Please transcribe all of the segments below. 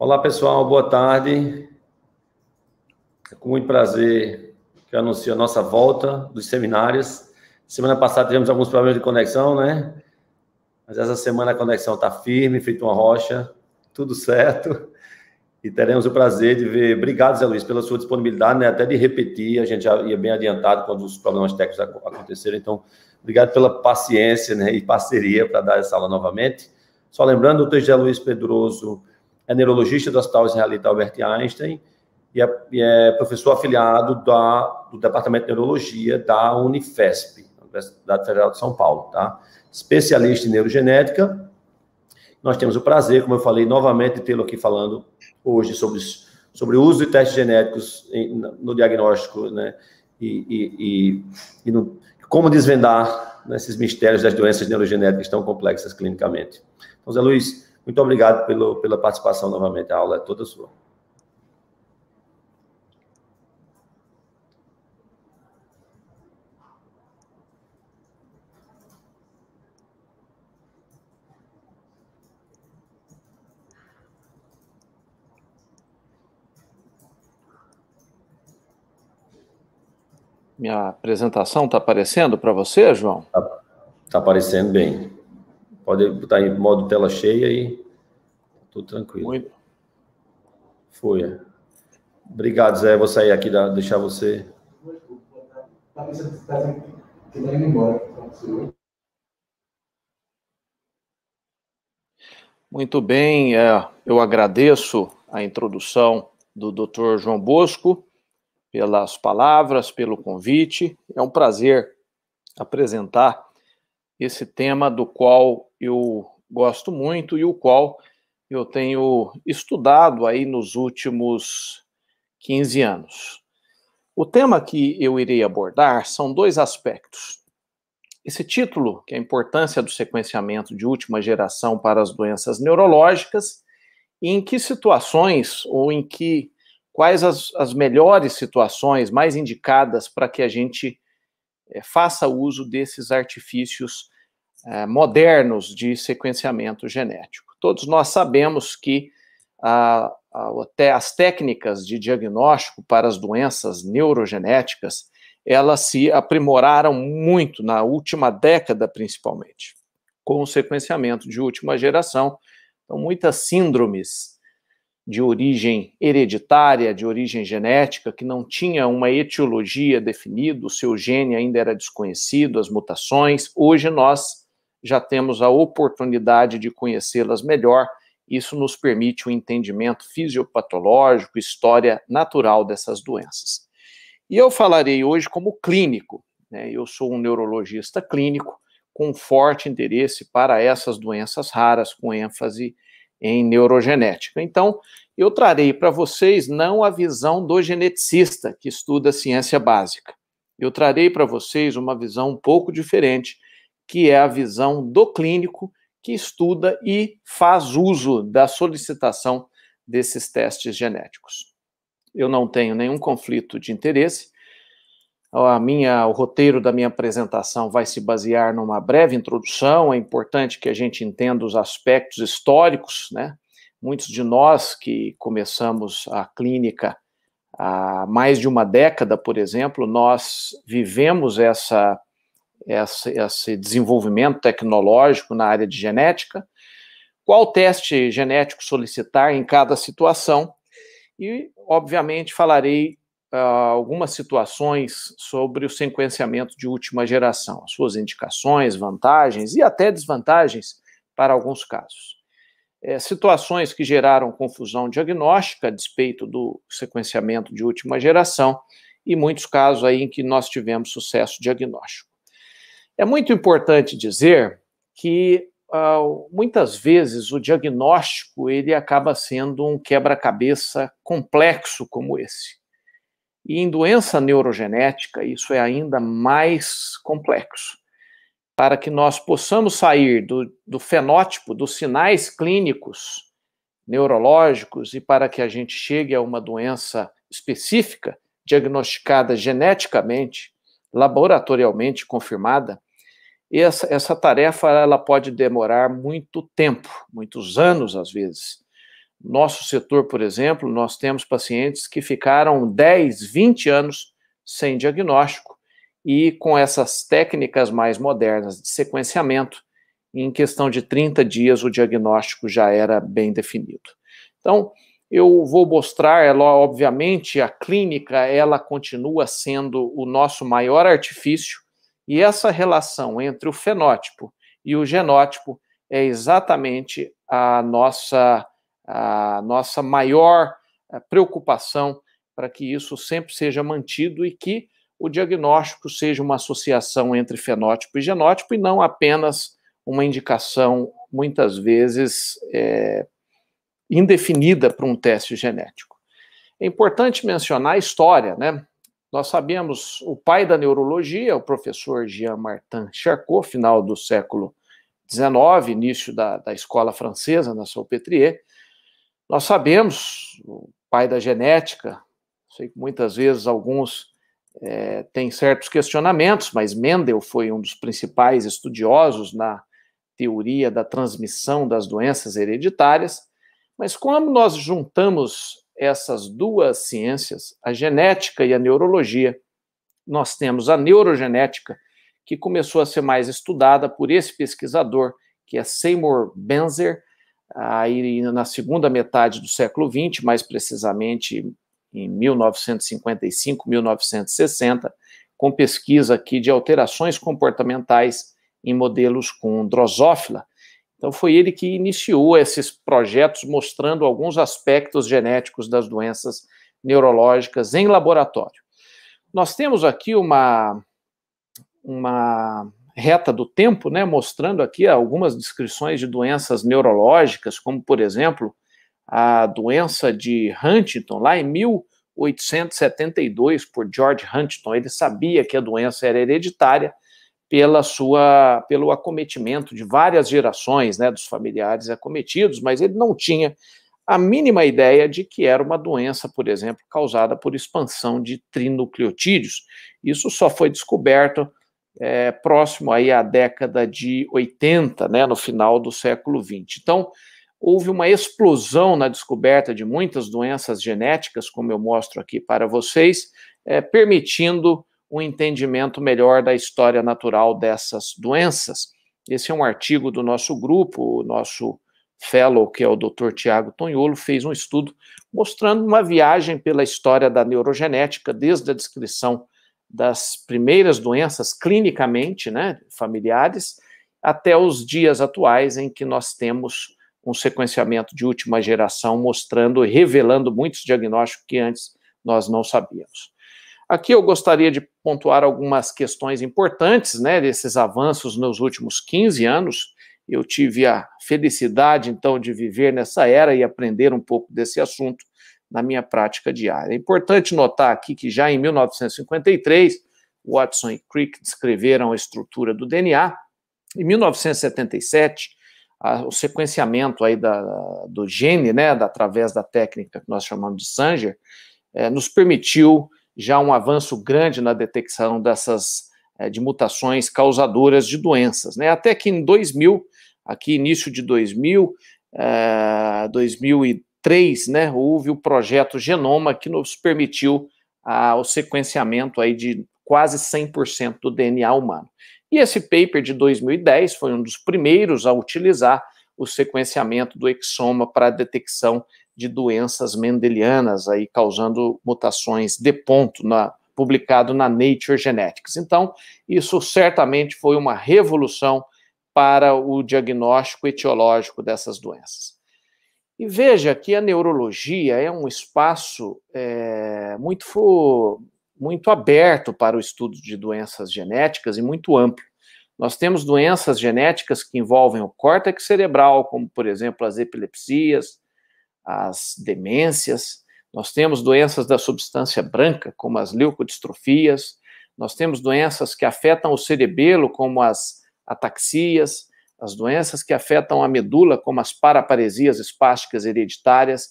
Olá, pessoal, boa tarde. É com muito prazer que eu anuncio a nossa volta dos seminários. Semana passada tivemos alguns problemas de conexão, né? Mas essa semana a conexão está firme, feito uma rocha, tudo certo. E teremos o prazer de ver. Obrigado, Zé Luiz, pela sua disponibilidade, né? até de repetir. A gente já ia bem adiantado quando os problemas técnicos aconteceram. Então, obrigado pela paciência né? e parceria para dar essa aula novamente. Só lembrando, o texto de Zé Luiz Pedroso é neurologista do Hospital Israelita Albert Einstein e é, e é professor afiliado da, do Departamento de Neurologia da Unifesp, Universidade Federal de São Paulo, tá? Especialista em neurogenética. Nós temos o prazer, como eu falei novamente, de tê-lo aqui falando hoje sobre, sobre o uso de testes genéticos em, no diagnóstico, né? E, e, e no, como desvendar né, esses mistérios das doenças neurogenéticas tão complexas clinicamente. Então, Zé Luiz, muito obrigado pelo, pela participação novamente. A aula é toda sua. Minha apresentação está aparecendo para você, João? Está tá aparecendo bem. Pode botar em modo tela cheia e tudo tranquilo. Muito. Foi. Obrigado, Zé. Vou sair aqui, da, deixar você. Muito bem, é, eu agradeço a introdução do Dr. João Bosco pelas palavras, pelo convite. É um prazer apresentar esse tema do qual eu gosto muito e o qual eu tenho estudado aí nos últimos 15 anos. O tema que eu irei abordar são dois aspectos. Esse título, que é a importância do sequenciamento de última geração para as doenças neurológicas, e em que situações ou em que quais as, as melhores situações mais indicadas para que a gente é, faça uso desses artifícios é, modernos de sequenciamento genético. Todos nós sabemos que a, a, até as técnicas de diagnóstico para as doenças neurogenéticas elas se aprimoraram muito na última década, principalmente, com o sequenciamento de última geração. Então, muitas síndromes de origem hereditária, de origem genética, que não tinha uma etiologia definida, o seu gene ainda era desconhecido, as mutações. Hoje nós já temos a oportunidade de conhecê-las melhor. Isso nos permite o um entendimento fisiopatológico, história natural dessas doenças. E eu falarei hoje como clínico. Né? Eu sou um neurologista clínico com forte interesse para essas doenças raras, com ênfase em neurogenética. Então, eu trarei para vocês não a visão do geneticista que estuda a ciência básica. Eu trarei para vocês uma visão um pouco diferente, que é a visão do clínico que estuda e faz uso da solicitação desses testes genéticos. Eu não tenho nenhum conflito de interesse a minha, o roteiro da minha apresentação vai se basear numa breve introdução. É importante que a gente entenda os aspectos históricos, né? Muitos de nós que começamos a clínica há mais de uma década, por exemplo, nós vivemos essa, essa esse desenvolvimento tecnológico na área de genética. Qual teste genético solicitar em cada situação? E, obviamente, falarei uh, algumas situações sobre o sequenciamento de última geração, as suas indicações, vantagens e até desvantagens para alguns casos. É, situações que geraram confusão diagnóstica a despeito do sequenciamento de última geração e muitos casos aí em que nós tivemos sucesso diagnóstico. É muito importante dizer que uh, muitas vezes o diagnóstico ele acaba sendo um quebra-cabeça complexo como esse. E em doença neurogenética, isso é ainda mais complexo. Para que nós possamos sair do, do fenótipo, dos sinais clínicos neurológicos e para que a gente chegue a uma doença específica, diagnosticada geneticamente, laboratorialmente confirmada, essa, essa tarefa ela pode demorar muito tempo, muitos anos às vezes. Nosso setor, por exemplo, nós temos pacientes que ficaram 10, 20 anos sem diagnóstico e com essas técnicas mais modernas de sequenciamento, em questão de 30 dias o diagnóstico já era bem definido. Então, eu vou mostrar, ela, obviamente, a clínica, ela continua sendo o nosso maior artifício, e essa relação entre o fenótipo e o genótipo é exatamente a nossa a nossa maior eh, preocupação para que isso sempre seja mantido e que o diagnóstico seja uma associação entre fenótipo e genótipo e não apenas uma indicação, muitas vezes é, indefinida para um teste genético. É importante mencionar a história, né? Nós sabemos o pai da neurologia, o professor Jean Martin Charcot, final do século XIX, início da, da escola francesa na Salpêtrière, nós sabemos, o pai da genética, sei que muitas vezes alguns é, têm certos questionamentos, mas Mendel foi um dos principais estudiosos na teoria da transmissão das doenças hereditárias. Mas quando nós juntamos essas duas ciências, a genética e a neurologia, nós temos a neurogenética, que começou a ser mais estudada por esse pesquisador, que é Seymour Benzer, aí na segunda metade do século XX, mais precisamente em 1955, 1960, com pesquisa aqui de alterações comportamentais em modelos com drosófila. Então foi ele que iniciou esses projetos mostrando alguns aspectos genéticos das doenças neurológicas em laboratório. Nós temos aqui uma uma reta do tempo, né, mostrando aqui algumas descrições de doenças neurológicas, como, por exemplo, a doença de Huntington, lá em 1872, por George Huntington. Ele sabia que a doença era hereditária pela sua, pelo acometimento de várias gerações né, dos familiares acometidos, mas ele não tinha a mínima ideia de que era uma doença, por exemplo, causada por expansão de trinucleotídeos. Isso só foi descoberto é, próximo aí à década de 80, né, no final do século 20. Então, houve uma explosão na descoberta de muitas doenças genéticas, como eu mostro aqui para vocês, é, permitindo um entendimento melhor da história natural dessas doenças. Esse é um artigo do nosso grupo, o nosso fellow, que é o Dr. Tiago Tonholo, fez um estudo mostrando uma viagem pela história da neurogenética, desde a descrição das primeiras doenças clinicamente né, familiares até os dias atuais em que nós temos um sequenciamento de última geração mostrando e revelando muitos diagnósticos que antes nós não sabíamos. Aqui eu gostaria de pontuar algumas questões importantes né, desses avanços nos últimos 15 anos. Eu tive a felicidade, então, de viver nessa era e aprender um pouco desse assunto na minha prática diária. É importante notar aqui que já em 1953, Watson e Crick descreveram a estrutura do DNA. Em 1977, a, o sequenciamento aí da, do gene, né, da, através da técnica que nós chamamos de Sanger, é, nos permitiu já um avanço grande na detecção dessas é, de mutações causadoras de doenças, né? Até que em 2000, aqui início de 2000, é, 2000 e 3, né, houve o projeto Genoma, que nos permitiu ah, o sequenciamento aí de quase 100% do DNA humano. E esse paper de 2010 foi um dos primeiros a utilizar o sequenciamento do exoma para a detecção de doenças mendelianas, aí causando mutações de ponto, na, publicado na Nature Genetics. Então, isso certamente foi uma revolução para o diagnóstico etiológico dessas doenças. E veja que a neurologia é um espaço é, muito, muito aberto para o estudo de doenças genéticas e muito amplo. Nós temos doenças genéticas que envolvem o córtex cerebral, como, por exemplo, as epilepsias, as demências. Nós temos doenças da substância branca, como as leucodistrofias. Nós temos doenças que afetam o cerebelo, como as ataxias as doenças que afetam a medula, como as paraparesias espásticas hereditárias,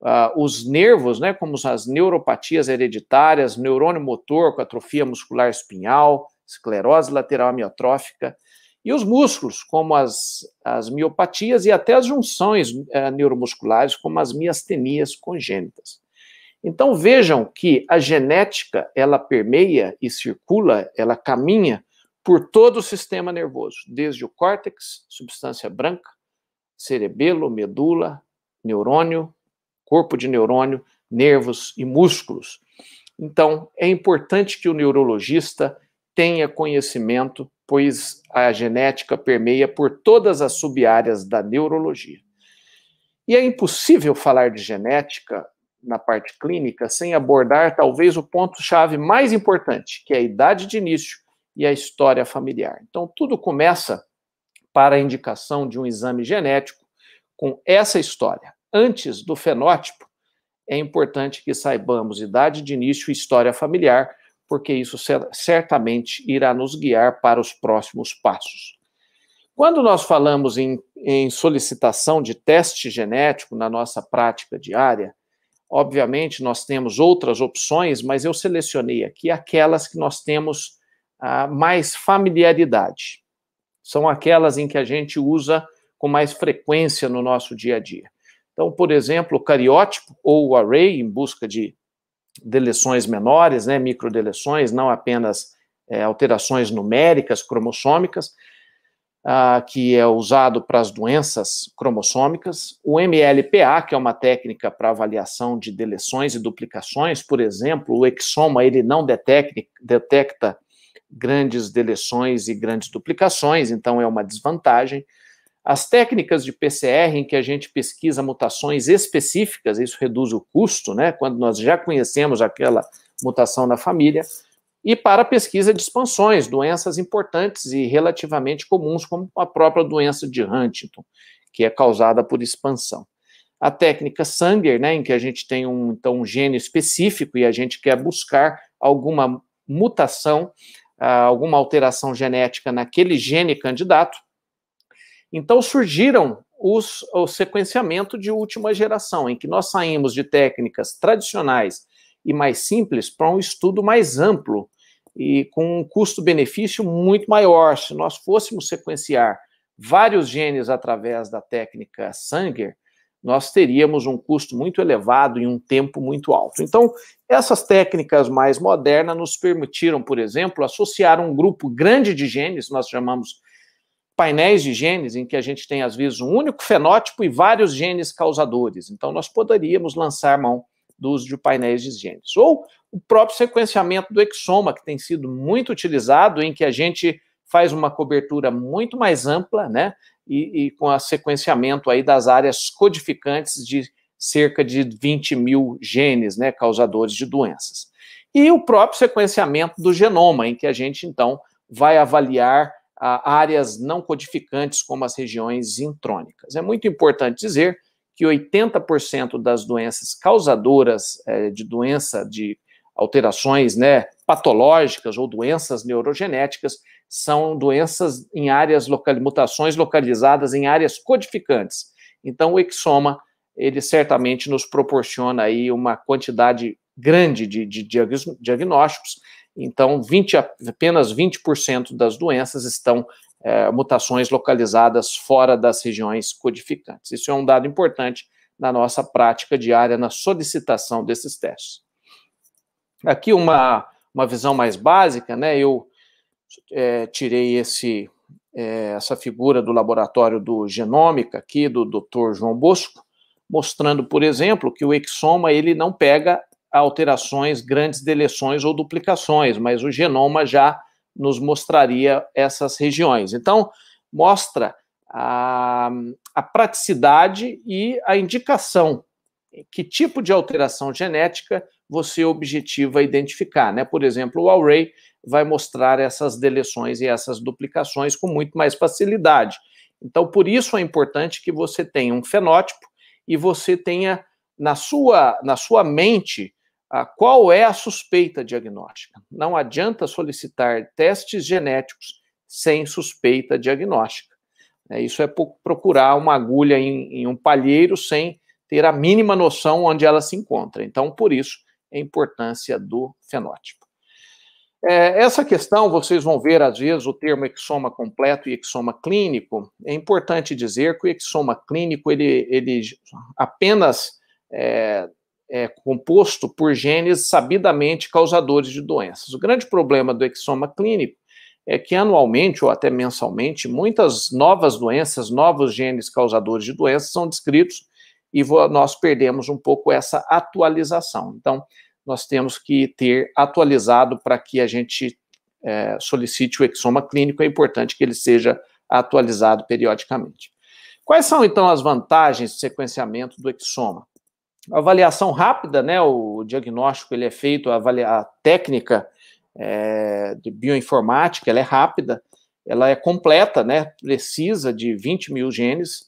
uh, os nervos, né, como as neuropatias hereditárias, neurônio motor com atrofia muscular espinhal, esclerose lateral amiotrófica, e os músculos, como as, as miopatias e até as junções uh, neuromusculares, como as miastenias congênitas. Então vejam que a genética, ela permeia e circula, ela caminha por todo o sistema nervoso, desde o córtex, substância branca, cerebelo, medula, neurônio, corpo de neurônio, nervos e músculos. Então, é importante que o neurologista tenha conhecimento, pois a genética permeia por todas as subáreas da neurologia. E é impossível falar de genética na parte clínica sem abordar talvez o ponto-chave mais importante, que é a idade de início e a história familiar. Então, tudo começa para a indicação de um exame genético com essa história. Antes do fenótipo, é importante que saibamos idade de início e história familiar, porque isso certamente irá nos guiar para os próximos passos. Quando nós falamos em, em solicitação de teste genético na nossa prática diária, obviamente nós temos outras opções, mas eu selecionei aqui aquelas que nós temos ah, mais familiaridade. São aquelas em que a gente usa com mais frequência no nosso dia a dia. Então, por exemplo, o cariótipo ou o array, em busca de deleções menores, né, microdeleções, não apenas é, alterações numéricas, cromossômicas, ah, que é usado para as doenças cromossômicas. O MLPA, que é uma técnica para avaliação de deleções e duplicações, por exemplo, o exoma ele não detecta, detecta grandes deleções e grandes duplicações, então é uma desvantagem. As técnicas de PCR, em que a gente pesquisa mutações específicas, isso reduz o custo, né? Quando nós já conhecemos aquela mutação na família. E para a pesquisa de expansões, doenças importantes e relativamente comuns, como a própria doença de Huntington, que é causada por expansão. A técnica Sanger, né, em que a gente tem um, então, um gene específico e a gente quer buscar alguma mutação ah, alguma alteração genética naquele gene candidato. Então surgiram os, o sequenciamento de última geração, em que nós saímos de técnicas tradicionais e mais simples para um estudo mais amplo e com um custo-benefício muito maior. Se nós fôssemos sequenciar vários genes através da técnica Sanger, nós teríamos um custo muito elevado e um tempo muito alto. Então, essas técnicas mais modernas nos permitiram, por exemplo, associar um grupo grande de genes, nós chamamos painéis de genes, em que a gente tem, às vezes, um único fenótipo e vários genes causadores. Então, nós poderíamos lançar mão do uso de painéis de genes. Ou o próprio sequenciamento do exoma, que tem sido muito utilizado, em que a gente faz uma cobertura muito mais ampla, né? e, e com o sequenciamento aí das áreas codificantes de cerca de 20 mil genes né, causadores de doenças. E o próprio sequenciamento do genoma, em que a gente então vai avaliar a, ah, áreas não codificantes, como as regiões intrônicas. É muito importante dizer que 80% das doenças causadoras é, de doença de alterações né, patológicas ou doenças neurogenéticas são doenças em áreas mutações localizadas em áreas codificantes. Então, o exoma, ele certamente nos proporciona aí uma quantidade grande de, de diagnósticos. Então, 20, apenas 20% das doenças estão é, mutações localizadas fora das regiões codificantes. Isso é um dado importante na nossa prática diária, na solicitação desses testes. Aqui uma, uma visão mais básica, né? Eu é, tirei esse, é, essa figura do laboratório do Genômica aqui, do Dr. João Bosco, mostrando, por exemplo, que o exoma ele não pega alterações, grandes deleções ou duplicações, mas o genoma já nos mostraria essas regiões. Então, mostra a, a praticidade e a indicação que tipo de alteração genética você objetiva identificar, né? Por exemplo, o Array vai mostrar essas deleções e essas duplicações com muito mais facilidade. Então, por isso é importante que você tenha um fenótipo e você tenha na sua, na sua mente a, ah, qual é a suspeita diagnóstica. Não adianta solicitar testes genéticos sem suspeita diagnóstica. É, isso é procurar uma agulha em, em um palheiro sem ter a mínima noção onde ela se encontra. Então, por isso, a importância do fenótipo. É, essa questão, vocês vão ver às vezes o termo exoma completo e exoma clínico. É importante dizer que o exoma clínico ele, ele apenas é, é composto por genes sabidamente causadores de doenças. O grande problema do exoma clínico é que anualmente ou até mensalmente muitas novas doenças, novos genes causadores de doenças são descritos e nós perdemos um pouco essa atualização. Então, nós temos que ter atualizado para que a gente é, solicite o exoma clínico, é importante que ele seja atualizado periodicamente. Quais são, então, as vantagens do sequenciamento do exoma? avaliação rápida, né, o diagnóstico ele é feito, a, avalia, a técnica é, de bioinformática ela é rápida, ela é completa, né, precisa de 20 mil genes,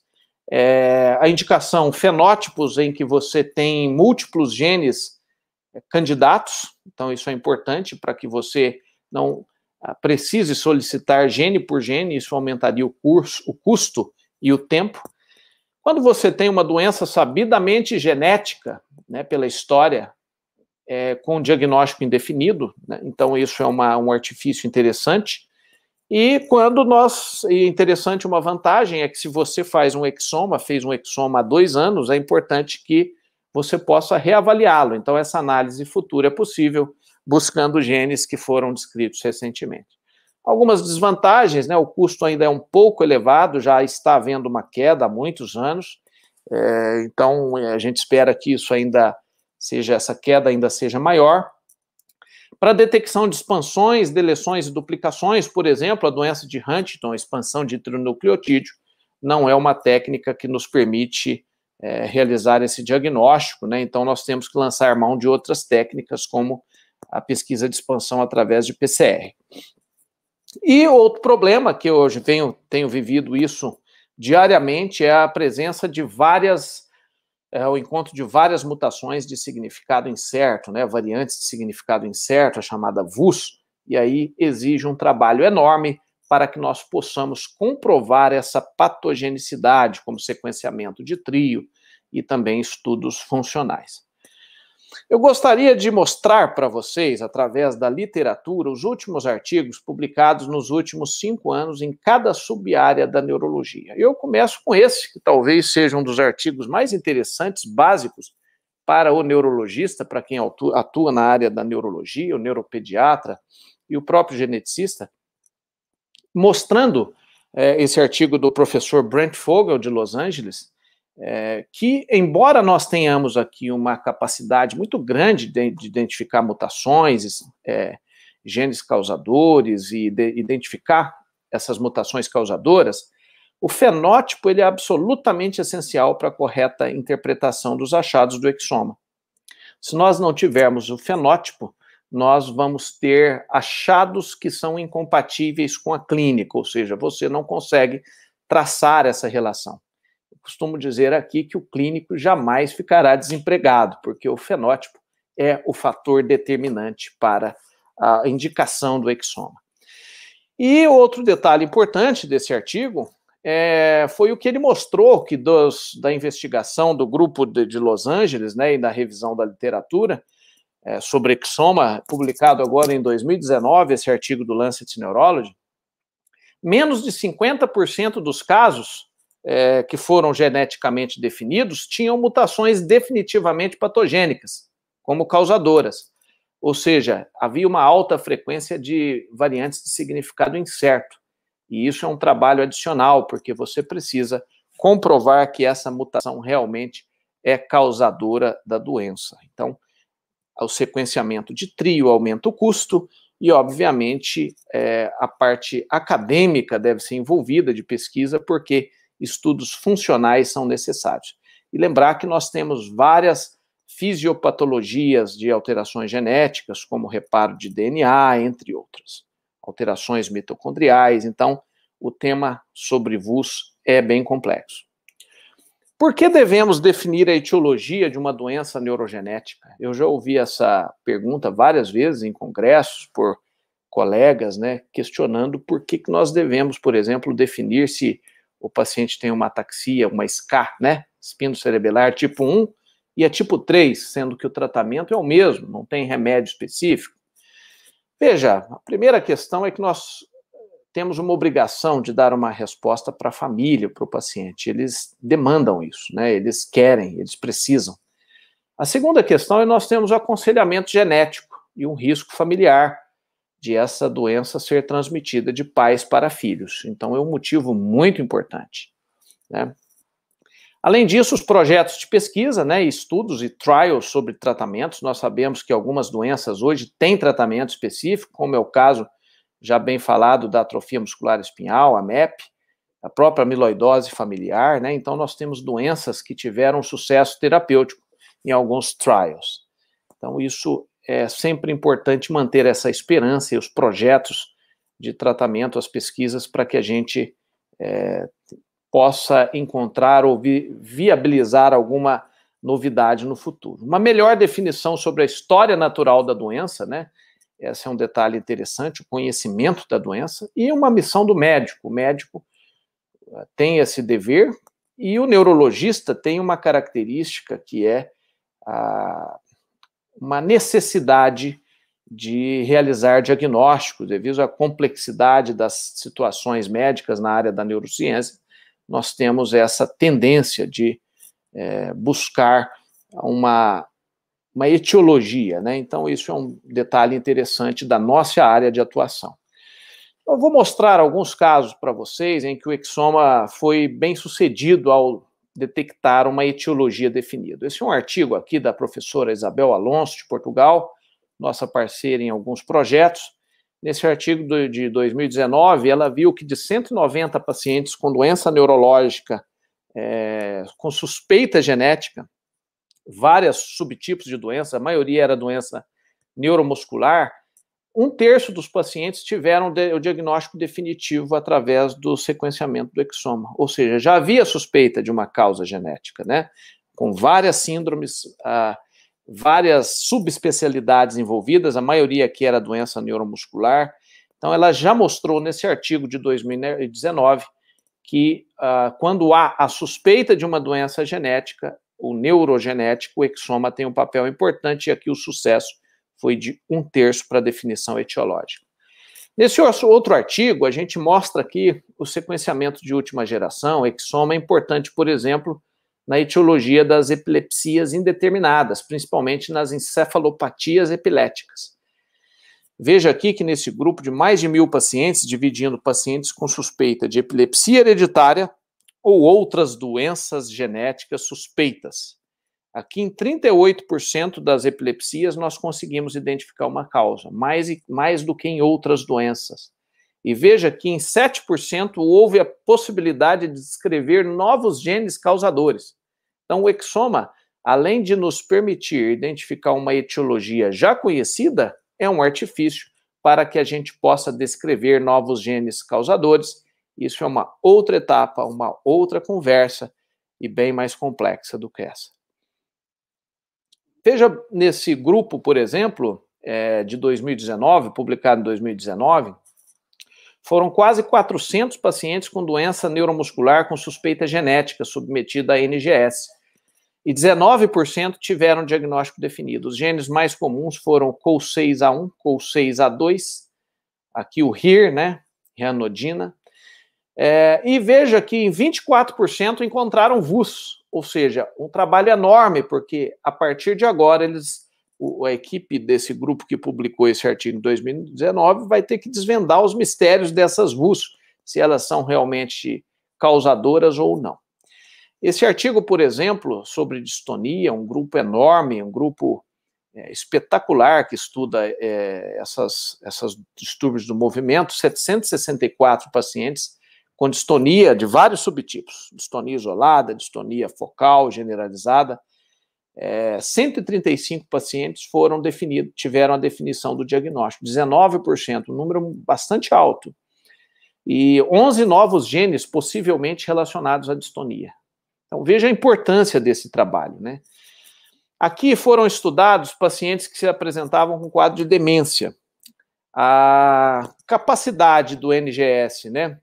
é, a indicação fenótipos em que você tem múltiplos genes é, candidatos, então isso é importante para que você não ah, precise solicitar gene por gene, isso aumentaria o, curso, o custo e o tempo. Quando você tem uma doença sabidamente genética, né, pela história, é, com diagnóstico indefinido, né, então isso é uma, um artifício interessante. E quando nós. E interessante, uma vantagem é que se você faz um exoma, fez um exoma há dois anos, é importante que você possa reavaliá-lo. Então, essa análise futura é possível buscando genes que foram descritos recentemente. Algumas desvantagens, né? O custo ainda é um pouco elevado, já está havendo uma queda há muitos anos. É, então, a gente espera que isso ainda seja essa queda ainda seja maior. Para detecção de expansões, deleções e duplicações, por exemplo, a doença de Huntington, a expansão de trinucleotídeo, não é uma técnica que nos permite é, realizar esse diagnóstico, né? Então, nós temos que lançar mão de outras técnicas, como a pesquisa de expansão através de PCR. E outro problema que eu hoje venho, tenho vivido isso diariamente é a presença de várias é, o encontro de várias mutações de significado incerto, né, variantes de significado incerto, a chamada VUS, e aí exige um trabalho enorme para que nós possamos comprovar essa patogenicidade, como sequenciamento de trio e também estudos funcionais. Eu gostaria de mostrar para vocês, através da literatura, os últimos artigos publicados nos últimos cinco anos em cada sub-área da neurologia. Eu começo com esse, que talvez seja um dos artigos mais interessantes, básicos, para o neurologista, para quem atua na área da neurologia, o neuropediatra e o próprio geneticista, mostrando é, esse artigo do professor Brent Fogel, de Los Angeles, é, que, embora nós tenhamos aqui uma capacidade muito grande de, de identificar mutações, é, genes causadores e de, identificar essas mutações causadoras, o fenótipo ele é absolutamente essencial para a correta interpretação dos achados do exoma. Se nós não tivermos o fenótipo, nós vamos ter achados que são incompatíveis com a clínica, ou seja, você não consegue traçar essa relação costumo dizer aqui que o clínico jamais ficará desempregado, porque o fenótipo é o fator determinante para a indicação do exoma. E outro detalhe importante desse artigo é, foi o que ele mostrou que dos, da investigação do grupo de, de, Los Angeles, né, e da revisão da literatura é, sobre exoma, publicado agora em 2019, esse artigo do Lancet Neurology, menos de 50% dos casos é, que foram geneticamente definidos tinham mutações definitivamente patogênicas como causadoras. Ou seja, havia uma alta frequência de variantes de significado incerto. E isso é um trabalho adicional, porque você precisa comprovar que essa mutação realmente é causadora da doença. Então, o sequenciamento de trio aumenta o custo e, obviamente, é, a parte acadêmica deve ser envolvida de pesquisa, porque estudos funcionais são necessários. E lembrar que nós temos várias fisiopatologias de alterações genéticas, como reparo de DNA, entre outras, alterações mitocondriais. Então, o tema sobre VUS é bem complexo. Por que devemos definir a etiologia de uma doença neurogenética? Eu já ouvi essa pergunta várias vezes em congressos por colegas, né, questionando por que, que nós devemos, por exemplo, definir se o paciente tem uma ataxia, uma SCA, né? Espino cerebelar tipo 1 e a é tipo 3, sendo que o tratamento é o mesmo, não tem remédio específico. Veja, a primeira questão é que nós temos uma obrigação de dar uma resposta para a família, para o paciente. Eles demandam isso, né? Eles querem, eles precisam. A segunda questão é nós temos o aconselhamento genético e um risco familiar de essa doença ser transmitida de pais para filhos. Então, é um motivo muito importante. Né? Além disso, os projetos de pesquisa, né, estudos e trials sobre tratamentos, nós sabemos que algumas doenças hoje têm tratamento específico, como é o caso já bem falado da atrofia muscular espinhal, a MEP, a própria amiloidose familiar, né? Então nós temos doenças que tiveram sucesso terapêutico em alguns trials. Então isso é sempre importante manter essa esperança e os projetos de tratamento, as pesquisas, para que a gente é, possa encontrar ou vi viabilizar alguma novidade no futuro. Uma melhor definição sobre a história natural da doença, né? Esse é um detalhe interessante, o conhecimento da doença e uma missão do médico. O médico eh, tem esse dever e o neurologista tem uma característica que é a uma necessidade de realizar diagnósticos, devido à complexidade das situações médicas na área da neurociência, nós temos essa tendência de é, buscar uma, uma etiologia, né? Então, isso é um detalhe interessante da nossa área de atuação. Eu vou mostrar alguns casos para vocês em que o exoma foi bem sucedido ao detectar uma etiologia definida. Esse é um artigo aqui da professora Isabel Alonso, de Portugal, nossa parceira em alguns projetos. Nesse artigo de 2019, ela viu que de 190 pacientes com doença neurológica é, com suspeita genética, vários subtipos de doença, a maioria era doença neuromuscular, um terço dos pacientes tiveram o diagnóstico definitivo através do sequenciamento do exoma, ou seja, já havia suspeita de uma causa genética, né? Com várias síndromes, ah, várias subespecialidades envolvidas, a maioria que era doença neuromuscular. Então, ela já mostrou nesse artigo de 2019 que ah, quando há a suspeita de uma doença genética, o neurogenético, o exoma tem um papel importante e aqui o sucesso foi de um terço para a definição etiológica. Nesse outro artigo, a gente mostra aqui o sequenciamento de última geração, exoma é importante, por exemplo, na etiologia das epilepsias indeterminadas, principalmente nas encefalopatias epiléticas. Veja aqui que nesse grupo de mais de mil pacientes, dividindo pacientes com suspeita de epilepsia hereditária ou outras doenças genéticas suspeitas, Aqui em 38% das epilepsias nós conseguimos identificar uma causa, mais, mais do que em outras doenças. E veja que em 7% houve a possibilidade de descrever novos genes causadores. Então, o exoma, além de nos permitir identificar uma etiologia já conhecida, é um artifício para que a gente possa descrever novos genes causadores. Isso é uma outra etapa, uma outra conversa e bem mais complexa do que essa. Veja nesse grupo, por exemplo, é, de 2019, publicado em 2019, foram quase 400 pacientes com doença neuromuscular com suspeita genética submetida à NGS. E 19% tiveram diagnóstico definido. Os genes mais comuns foram COL6A1, COL6A2, aqui o RIR né, reanodina, é, e veja que em 24% encontraram VUS, ou seja, um trabalho enorme, porque a partir de agora eles, a equipe desse grupo que publicou esse artigo em 2019 vai ter que desvendar os mistérios dessas VUS, se elas são realmente causadoras ou não. Esse artigo, por exemplo, sobre distonia, um grupo enorme, um grupo é, espetacular que estuda é, essas, essas distúrbios do movimento, 764 pacientes com distonia de vários subtipos, distonia isolada, distonia focal, generalizada. É, 135 pacientes foram definidos, tiveram a definição do diagnóstico, 19%, um número bastante alto. E 11 novos genes possivelmente relacionados à distonia. Então veja a importância desse trabalho, né? Aqui foram estudados pacientes que se apresentavam com quadro de demência. A capacidade do NGS, né,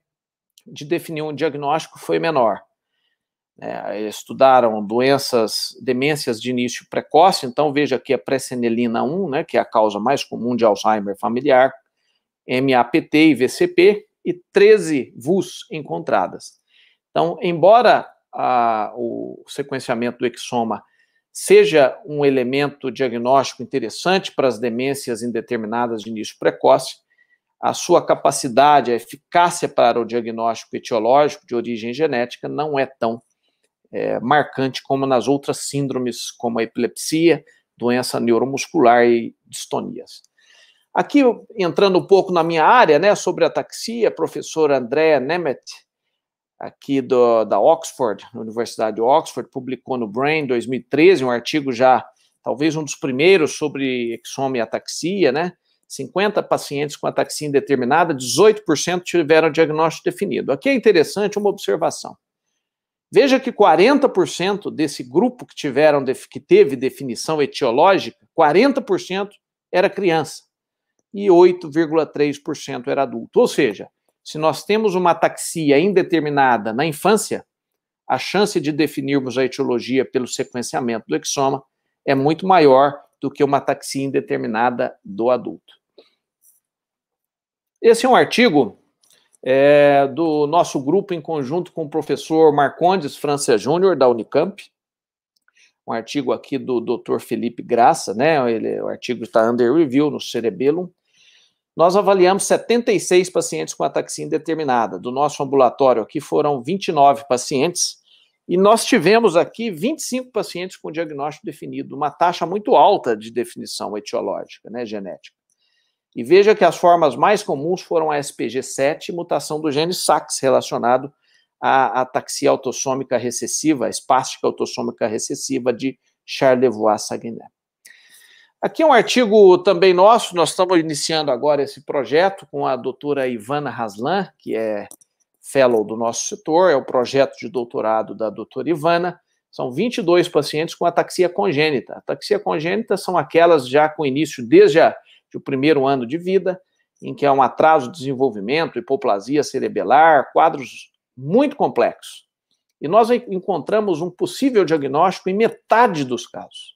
de definir um diagnóstico foi menor. É, estudaram doenças, demências de início precoce, então veja aqui a presenilina 1, né, que é a causa mais comum de Alzheimer familiar, MAPT e VCP, e 13 VUS encontradas. Então, embora a, o sequenciamento do exoma seja um elemento diagnóstico interessante para as demências indeterminadas de início precoce, a sua capacidade, a eficácia para o diagnóstico etiológico de origem genética não é tão é, marcante como nas outras síndromes, como a epilepsia, doença neuromuscular e distonias. Aqui, entrando um pouco na minha área, né, sobre ataxia, professor Andrea Nemeth, aqui do, da Oxford, Universidade de Oxford, publicou no Brain 2013 um artigo já, talvez um dos primeiros sobre exome e ataxia, né, 50 pacientes com ataxia indeterminada, 18% tiveram diagnóstico definido. Aqui é interessante uma observação. Veja que 40% desse grupo que tiveram que teve definição etiológica, 40% era criança e 8,3% era adulto. Ou seja, se nós temos uma ataxia indeterminada na infância, a chance de definirmos a etiologia pelo sequenciamento do exoma é muito maior do que uma ataxia indeterminada do adulto. Esse é um artigo é, do nosso grupo em conjunto com o professor Marcondes França Júnior, da Unicamp. Um artigo aqui do Dr. Felipe Graça, né? Ele, o artigo está under review no Cerebellum. Nós avaliamos 76 pacientes com ataxia indeterminada. Do nosso ambulatório aqui foram 29 pacientes. E nós tivemos aqui 25 pacientes com diagnóstico definido, uma taxa muito alta de definição etiológica, né, genética. E veja que as formas mais comuns foram a SPG7, mutação do gene SAX relacionado à ataxia autossômica recessiva, a espástica autossômica recessiva de Charlevoix-Saguenay. Aqui é um artigo também nosso, nós estamos iniciando agora esse projeto com a doutora Ivana Haslan, que é fellow do nosso setor, é o projeto de doutorado da doutora Ivana. São 22 pacientes com ataxia congênita. Ataxia congênita são aquelas já com início desde a de o primeiro ano de vida, em que há um atraso de desenvolvimento, hipoplasia cerebelar, quadros muito complexos. E nós encontramos um possível diagnóstico em metade dos casos.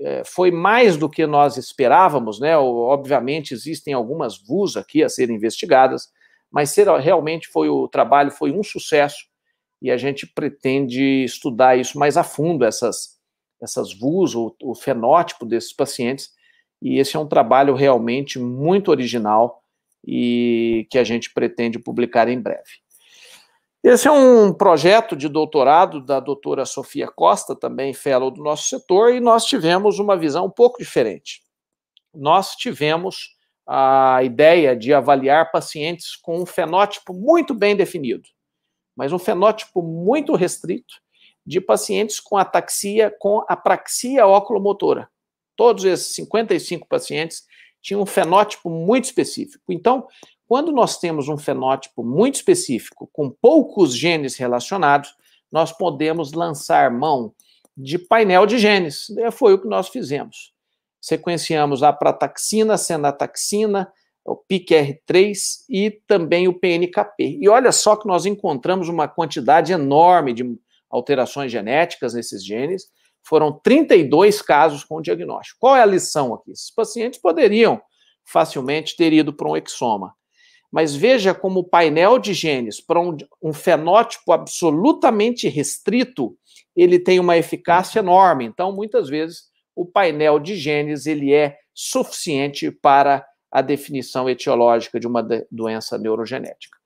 É, foi mais do que nós esperávamos, né? Obviamente existem algumas VUS aqui a serem investigadas, mas realmente foi o trabalho foi um sucesso e a gente pretende estudar isso mais a fundo essas essas VUS, o, o fenótipo desses pacientes e esse é um trabalho realmente muito original e que a gente pretende publicar em breve. Esse é um projeto de doutorado da doutora Sofia Costa, também fellow do nosso setor, e nós tivemos uma visão um pouco diferente. Nós tivemos a ideia de avaliar pacientes com um fenótipo muito bem definido, mas um fenótipo muito restrito de pacientes com ataxia com apraxia oculomotora. Todos esses 55 pacientes tinham um fenótipo muito específico. Então, quando nós temos um fenótipo muito específico, com poucos genes relacionados, nós podemos lançar mão de painel de genes. É, foi o que nós fizemos. Sequenciamos a prataxina, a senataxina, o r 3 e também o PNKP. E olha só que nós encontramos uma quantidade enorme de alterações genéticas nesses genes foram 32 casos com diagnóstico. Qual é a lição aqui? Esses pacientes poderiam facilmente ter ido para um exoma. Mas veja como o painel de genes para um, um fenótipo absolutamente restrito, ele tem uma eficácia enorme. Então, muitas vezes, o painel de genes ele é suficiente para a definição etiológica de uma doença neurogenética.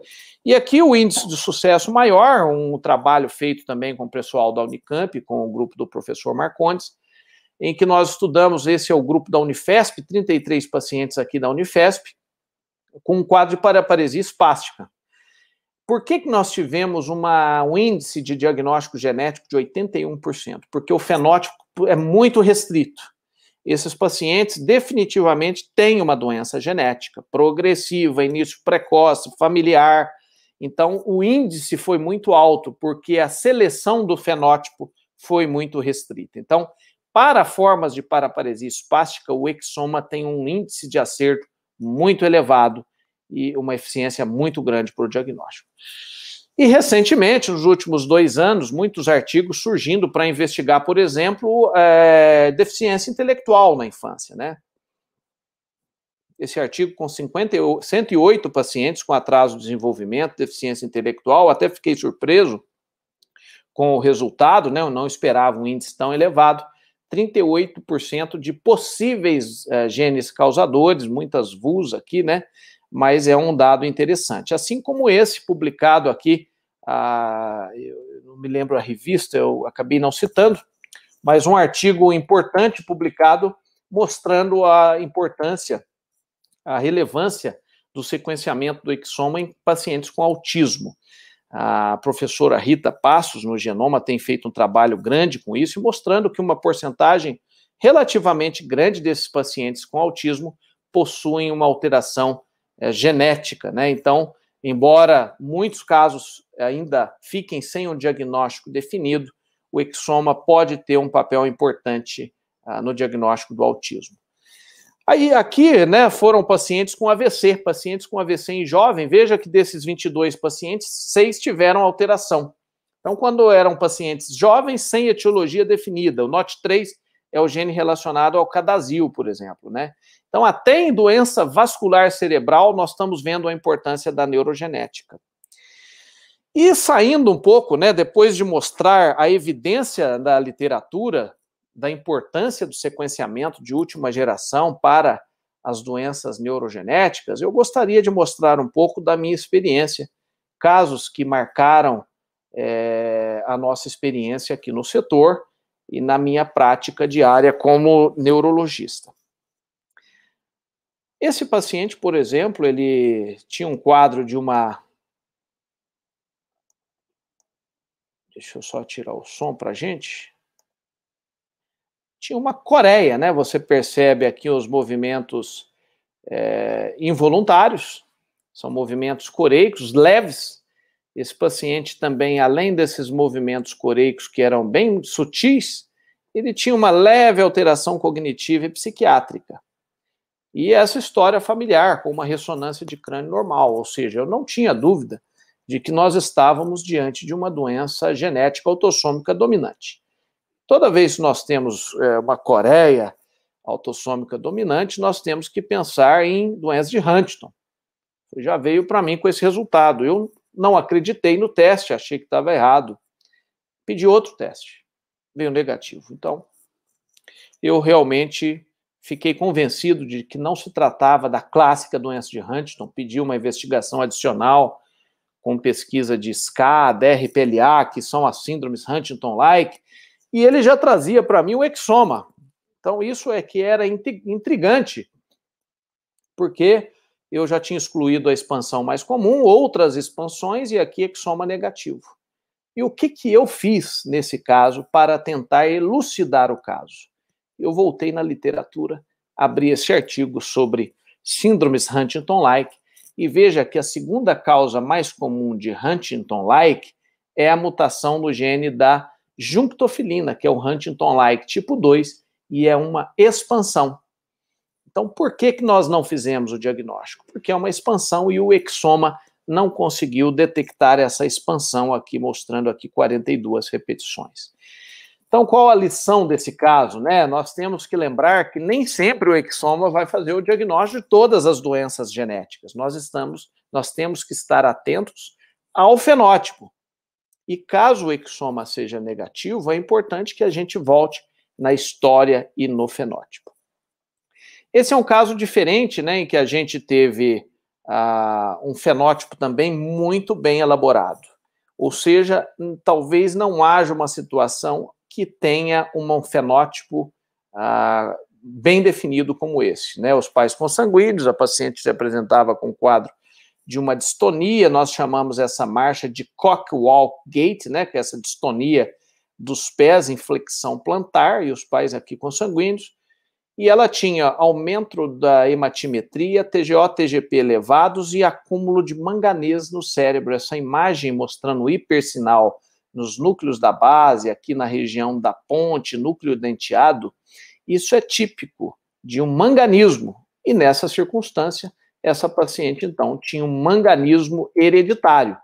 E aqui o índice de sucesso maior, um trabalho feito também com o pessoal da Unicamp, com o grupo do professor Marcondes, em que nós estudamos, esse é o grupo da Unifesp, 33 pacientes aqui da Unifesp, com um quadro de paraparesia espástica. Por que, que nós tivemos uma, um índice de diagnóstico genético de 81%? Porque o fenótipo é muito restrito esses pacientes definitivamente têm uma doença genética progressiva, início precoce, familiar. Então, o índice foi muito alto, porque a seleção do fenótipo foi muito restrita. Então, para formas de paraparesia espástica, o exoma tem um índice de acerto muito elevado e uma eficiência muito grande para o diagnóstico. E, recentemente, nos últimos dois anos, muitos artigos surgindo para investigar, por exemplo, é, deficiência intelectual na infância, né? Esse artigo com 50, 108 pacientes com atraso do desenvolvimento, deficiência intelectual, até fiquei surpreso com o resultado, né? Eu não esperava um índice tão elevado. 38% de possíveis é, genes causadores, muitas VUS aqui, né? Mas é um dado interessante. Assim como esse, publicado aqui a, eu não me lembro a revista, eu acabei não citando, mas um artigo importante publicado mostrando a importância, a relevância do sequenciamento do exoma em pacientes com autismo. A professora Rita Passos, no Genoma, tem feito um trabalho grande com isso, mostrando que uma porcentagem relativamente grande desses pacientes com autismo possuem uma alteração é, genética, né? Então, embora muitos casos ainda fiquem sem um diagnóstico definido, o exoma pode ter um papel importante ah, no diagnóstico do autismo. Aí aqui, né, foram pacientes com AVC, pacientes com AVC em jovem. Veja que desses 22 pacientes, seis tiveram alteração. Então, quando eram pacientes jovens sem etiologia definida, o NOT3 é o gene relacionado ao cadazil, por exemplo, né? Então, até em doença vascular cerebral, nós estamos vendo a importância da neurogenética. E saindo um pouco, né, depois de mostrar a evidência da literatura da importância do sequenciamento de última geração para as doenças neurogenéticas, eu gostaria de mostrar um pouco da minha experiência, casos que marcaram é, a nossa experiência aqui no setor e na minha prática diária como neurologista. Esse paciente, por exemplo, ele tinha um quadro de uma Deixa eu só tirar o som para gente. Tinha uma Coreia, né? Você percebe aqui os movimentos é, involuntários, são movimentos coreicos leves. Esse paciente também, além desses movimentos coreicos que eram bem sutis, ele tinha uma leve alteração cognitiva e psiquiátrica. E essa história familiar, com uma ressonância de crânio normal, ou seja, eu não tinha dúvida de que nós estávamos diante de uma doença genética autossômica dominante. Toda vez que nós temos é, uma Coreia autossômica dominante, nós temos que pensar em doença de Huntington. Já veio para mim com esse resultado. Eu não acreditei no teste, achei que estava errado. Pedi outro teste, veio negativo. Então, eu realmente fiquei convencido de que não se tratava da clássica doença de Huntington, pedi uma investigação adicional com pesquisa de SCA, DRPLA, que são as síndromes Huntington-like, e ele já trazia para mim o exoma. Então, isso é que era intrigante, porque eu já tinha excluído a expansão mais comum, outras expansões, e aqui exoma negativo. E o que, que eu fiz nesse caso para tentar elucidar o caso? Eu voltei na literatura, abri esse artigo sobre síndromes Huntington-like e veja que a segunda causa mais comum de Huntington-like é a mutação no gene da junctofilina, que é o Huntington-like tipo 2, e é uma expansão. Então, por que, que nós não fizemos o diagnóstico? Porque é uma expansão e o exoma não conseguiu detectar essa expansão aqui, mostrando aqui 42 repetições. Então, qual a lição desse caso? Né? Nós temos que lembrar que nem sempre o exoma vai fazer o diagnóstico de todas as doenças genéticas. Nós estamos, nós temos que estar atentos ao fenótipo. E caso o exoma seja negativo, é importante que a gente volte na história e no fenótipo. Esse é um caso diferente, né, em que a gente teve ah, um fenótipo também muito bem elaborado. Ou seja, talvez não haja uma situação que tenha um fenótipo ah, bem definido como esse. Né? Os pais consanguíneos, a paciente se apresentava com quadro de uma distonia, nós chamamos essa marcha de cock gait, né? que é essa distonia dos pés em flexão plantar, e os pais aqui consanguíneos, e ela tinha aumento da hematimetria, TGO, TGP elevados e acúmulo de manganês no cérebro. Essa imagem mostrando o hipersinal nos núcleos da base, aqui na região da ponte, núcleo denteado, isso é típico de um manganismo. E nessa circunstância, essa paciente, então, tinha um manganismo hereditário.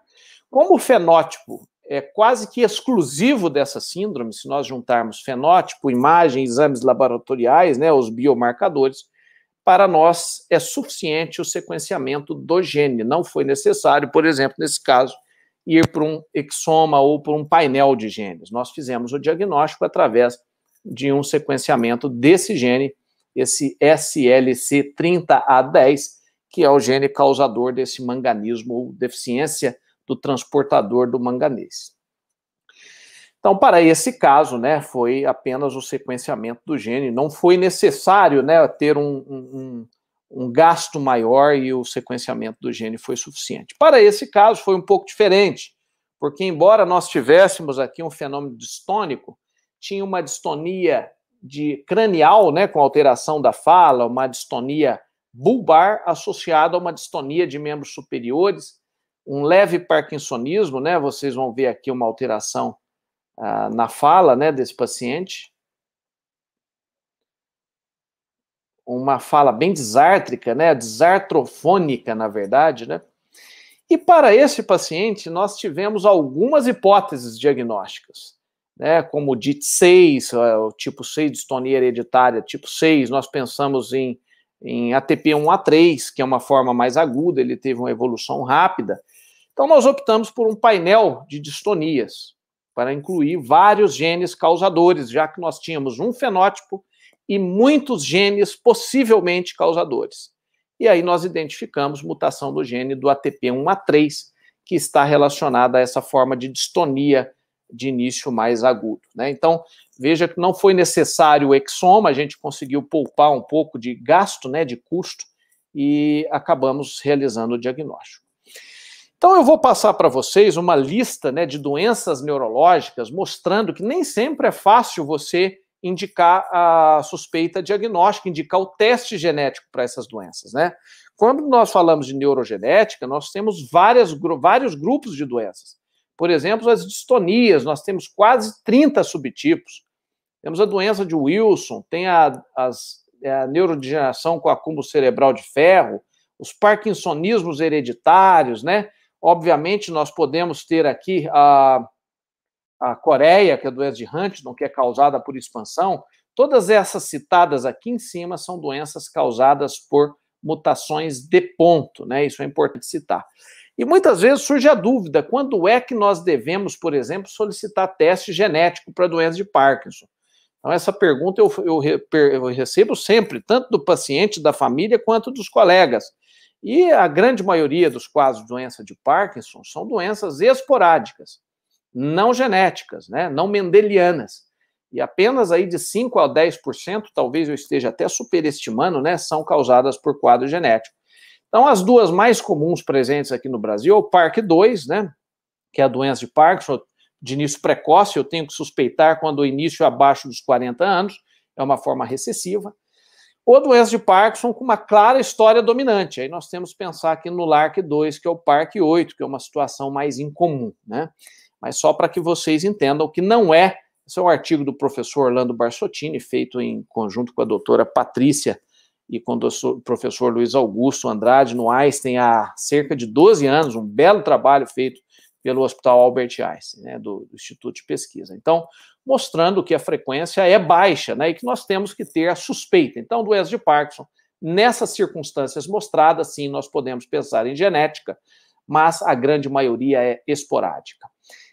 Como o fenótipo é quase que exclusivo dessa síndrome, se nós juntarmos fenótipo, imagem, exames laboratoriais, né, os biomarcadores, para nós é suficiente o sequenciamento do gene. Não foi necessário, por exemplo, nesse caso, ir para um exoma ou para um painel de genes. Nós fizemos o diagnóstico através de um sequenciamento desse gene, esse SLC30A10, que é o gene causador desse manganismo ou deficiência do transportador do manganês. Então, para esse caso, né, foi apenas o sequenciamento do gene, não foi necessário né, ter um, um, um gasto maior e o sequenciamento do gene foi suficiente. Para esse caso, foi um pouco diferente, porque, embora nós tivéssemos aqui um fenômeno distônico, tinha uma distonia de cranial, né, com alteração da fala, uma distonia bulbar associada a uma distonia de membros superiores, um leve parkinsonismo, né? Vocês vão ver aqui uma alteração ah, na fala, né, desse paciente, uma fala bem desártrica, né, desartrofônica, na verdade, né? E para esse paciente, nós tivemos algumas hipóteses diagnósticas, né, como o DIT6, é, o tipo 6 distonia hereditária, tipo 6, nós pensamos em, em ATP1A3, que é uma forma mais aguda, ele teve uma evolução rápida. Então, nós optamos por um painel de distonias, para incluir vários genes causadores, já que nós tínhamos um fenótipo e muitos genes possivelmente causadores. E aí nós identificamos mutação do gene do ATP1A3, que está relacionada a essa forma de distonia de início mais agudo. Né? Então, veja que não foi necessário o exoma, a gente conseguiu poupar um pouco de gasto, né, de custo, e acabamos realizando o diagnóstico. Então, eu vou passar para vocês uma lista né, de doenças neurológicas, mostrando que nem sempre é fácil você indicar a suspeita diagnóstica, indicar o teste genético para essas doenças, né? Quando nós falamos de neurogenética, nós temos várias, vários grupos de doenças. Por exemplo, as distonias, nós temos quase 30 subtipos. Temos a doença de Wilson, tem a, as, é, a neurodegeneração com acúmulo cerebral de ferro, os parkinsonismos hereditários, né? Obviamente, nós podemos ter aqui a a Coreia, que é a doença de Huntington, que é causada por expansão, todas essas citadas aqui em cima são doenças causadas por mutações de ponto, né? Isso é importante citar. E muitas vezes surge a dúvida: quando é que nós devemos, por exemplo, solicitar teste genético para doença de Parkinson? Então, essa pergunta eu, eu, eu recebo sempre, tanto do paciente, da família, quanto dos colegas. E a grande maioria dos casos de doença de Parkinson são doenças esporádicas não genéticas, né, não mendelianas. E apenas aí de 5 a 10%, talvez eu esteja até superestimando, né, são causadas por quadro genético. Então, as duas mais comuns presentes aqui no Brasil é o PARC 2, né, que é a doença de Parkinson de início precoce, eu tenho que suspeitar quando o início é abaixo dos 40 anos, é uma forma recessiva. Ou doença de Parkinson com uma clara história dominante. Aí nós temos que pensar aqui no LARC2, que é o PARC 8, que é uma situação mais incomum, né? mas só para que vocês entendam que não é. Esse é um artigo do professor Orlando Barsottini, feito em conjunto com a doutora Patrícia e com o professor Luiz Augusto Andrade no Einstein há cerca de 12 anos, um belo trabalho feito pelo Hospital Albert Einstein, né, do, do, Instituto de Pesquisa. Então, mostrando que a frequência é baixa, né, e que nós temos que ter a suspeita. Então, doença de Parkinson, nessas circunstâncias mostradas, sim, nós podemos pensar em genética, mas a grande maioria é esporádica.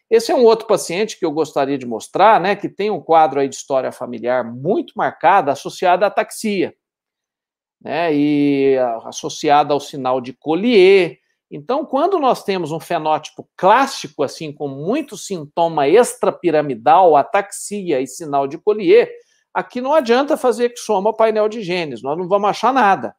Esse é um outro paciente que eu gostaria de mostrar, né, que tem um quadro aí de história familiar muito marcada, associada à taxia, né, e associada ao sinal de Collier. Então, quando nós temos um fenótipo clássico, assim, com muito sintoma extrapiramidal, ataxia e sinal de Collier, aqui não adianta fazer soma, o painel de genes, nós não vamos achar nada.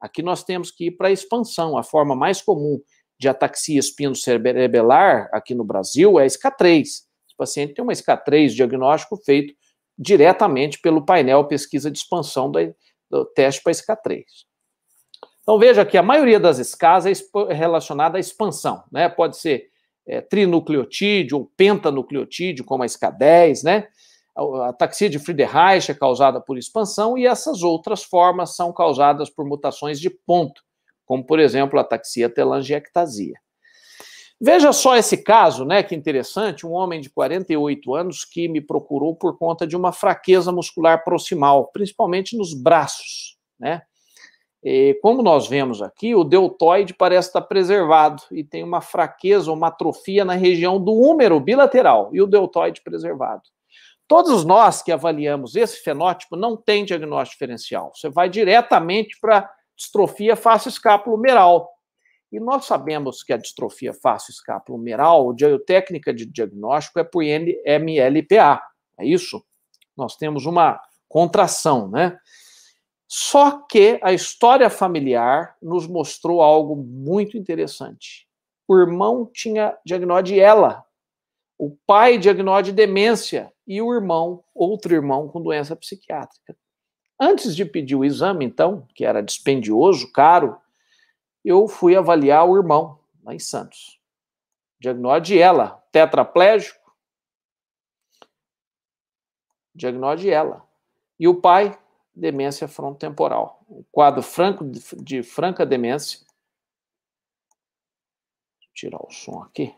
Aqui nós temos que ir para a expansão, a forma mais comum de ataxia espino-cerebelar aqui no Brasil é a SK3. O paciente tem uma SK3 diagnóstico feito diretamente pelo painel pesquisa de expansão do teste para SK3. Então veja que a maioria das SKs é, é relacionada à expansão, né? Pode ser é, trinucleotídeo ou pentanucleotídeo, como a SK10, né? A taxia de Friedreich é causada por expansão e essas outras formas são causadas por mutações de ponto, como por exemplo a ataxia telangiectasia. Veja só esse caso, né, que interessante, um homem de 48 anos que me procurou por conta de uma fraqueza muscular proximal, principalmente nos braços, né? E, como nós vemos aqui, o deltoide parece estar preservado e tem uma fraqueza, uma atrofia na região do úmero bilateral e o deltoide preservado. Todos nós que avaliamos esse fenótipo não tem diagnóstico diferencial. Você vai diretamente para distrofia facio-escapulomeral. E nós sabemos que a distrofia facio-escapulomeral, a técnica de diagnóstico é por MLPA, é isso? Nós temos uma contração, né? Só que a história familiar nos mostrou algo muito interessante. O irmão tinha diagnóstico de ela, o pai diagnóstico de demência e o irmão, outro irmão com doença psiquiátrica. Antes de pedir o exame, então, que era dispendioso, caro, eu fui avaliar o irmão, lá em Santos. Diagnóstico de ela, tetraplégico. Diagnóstico de ela. E o pai, demência frontotemporal. O quadro franco de franca demência. Vou tirar o som aqui.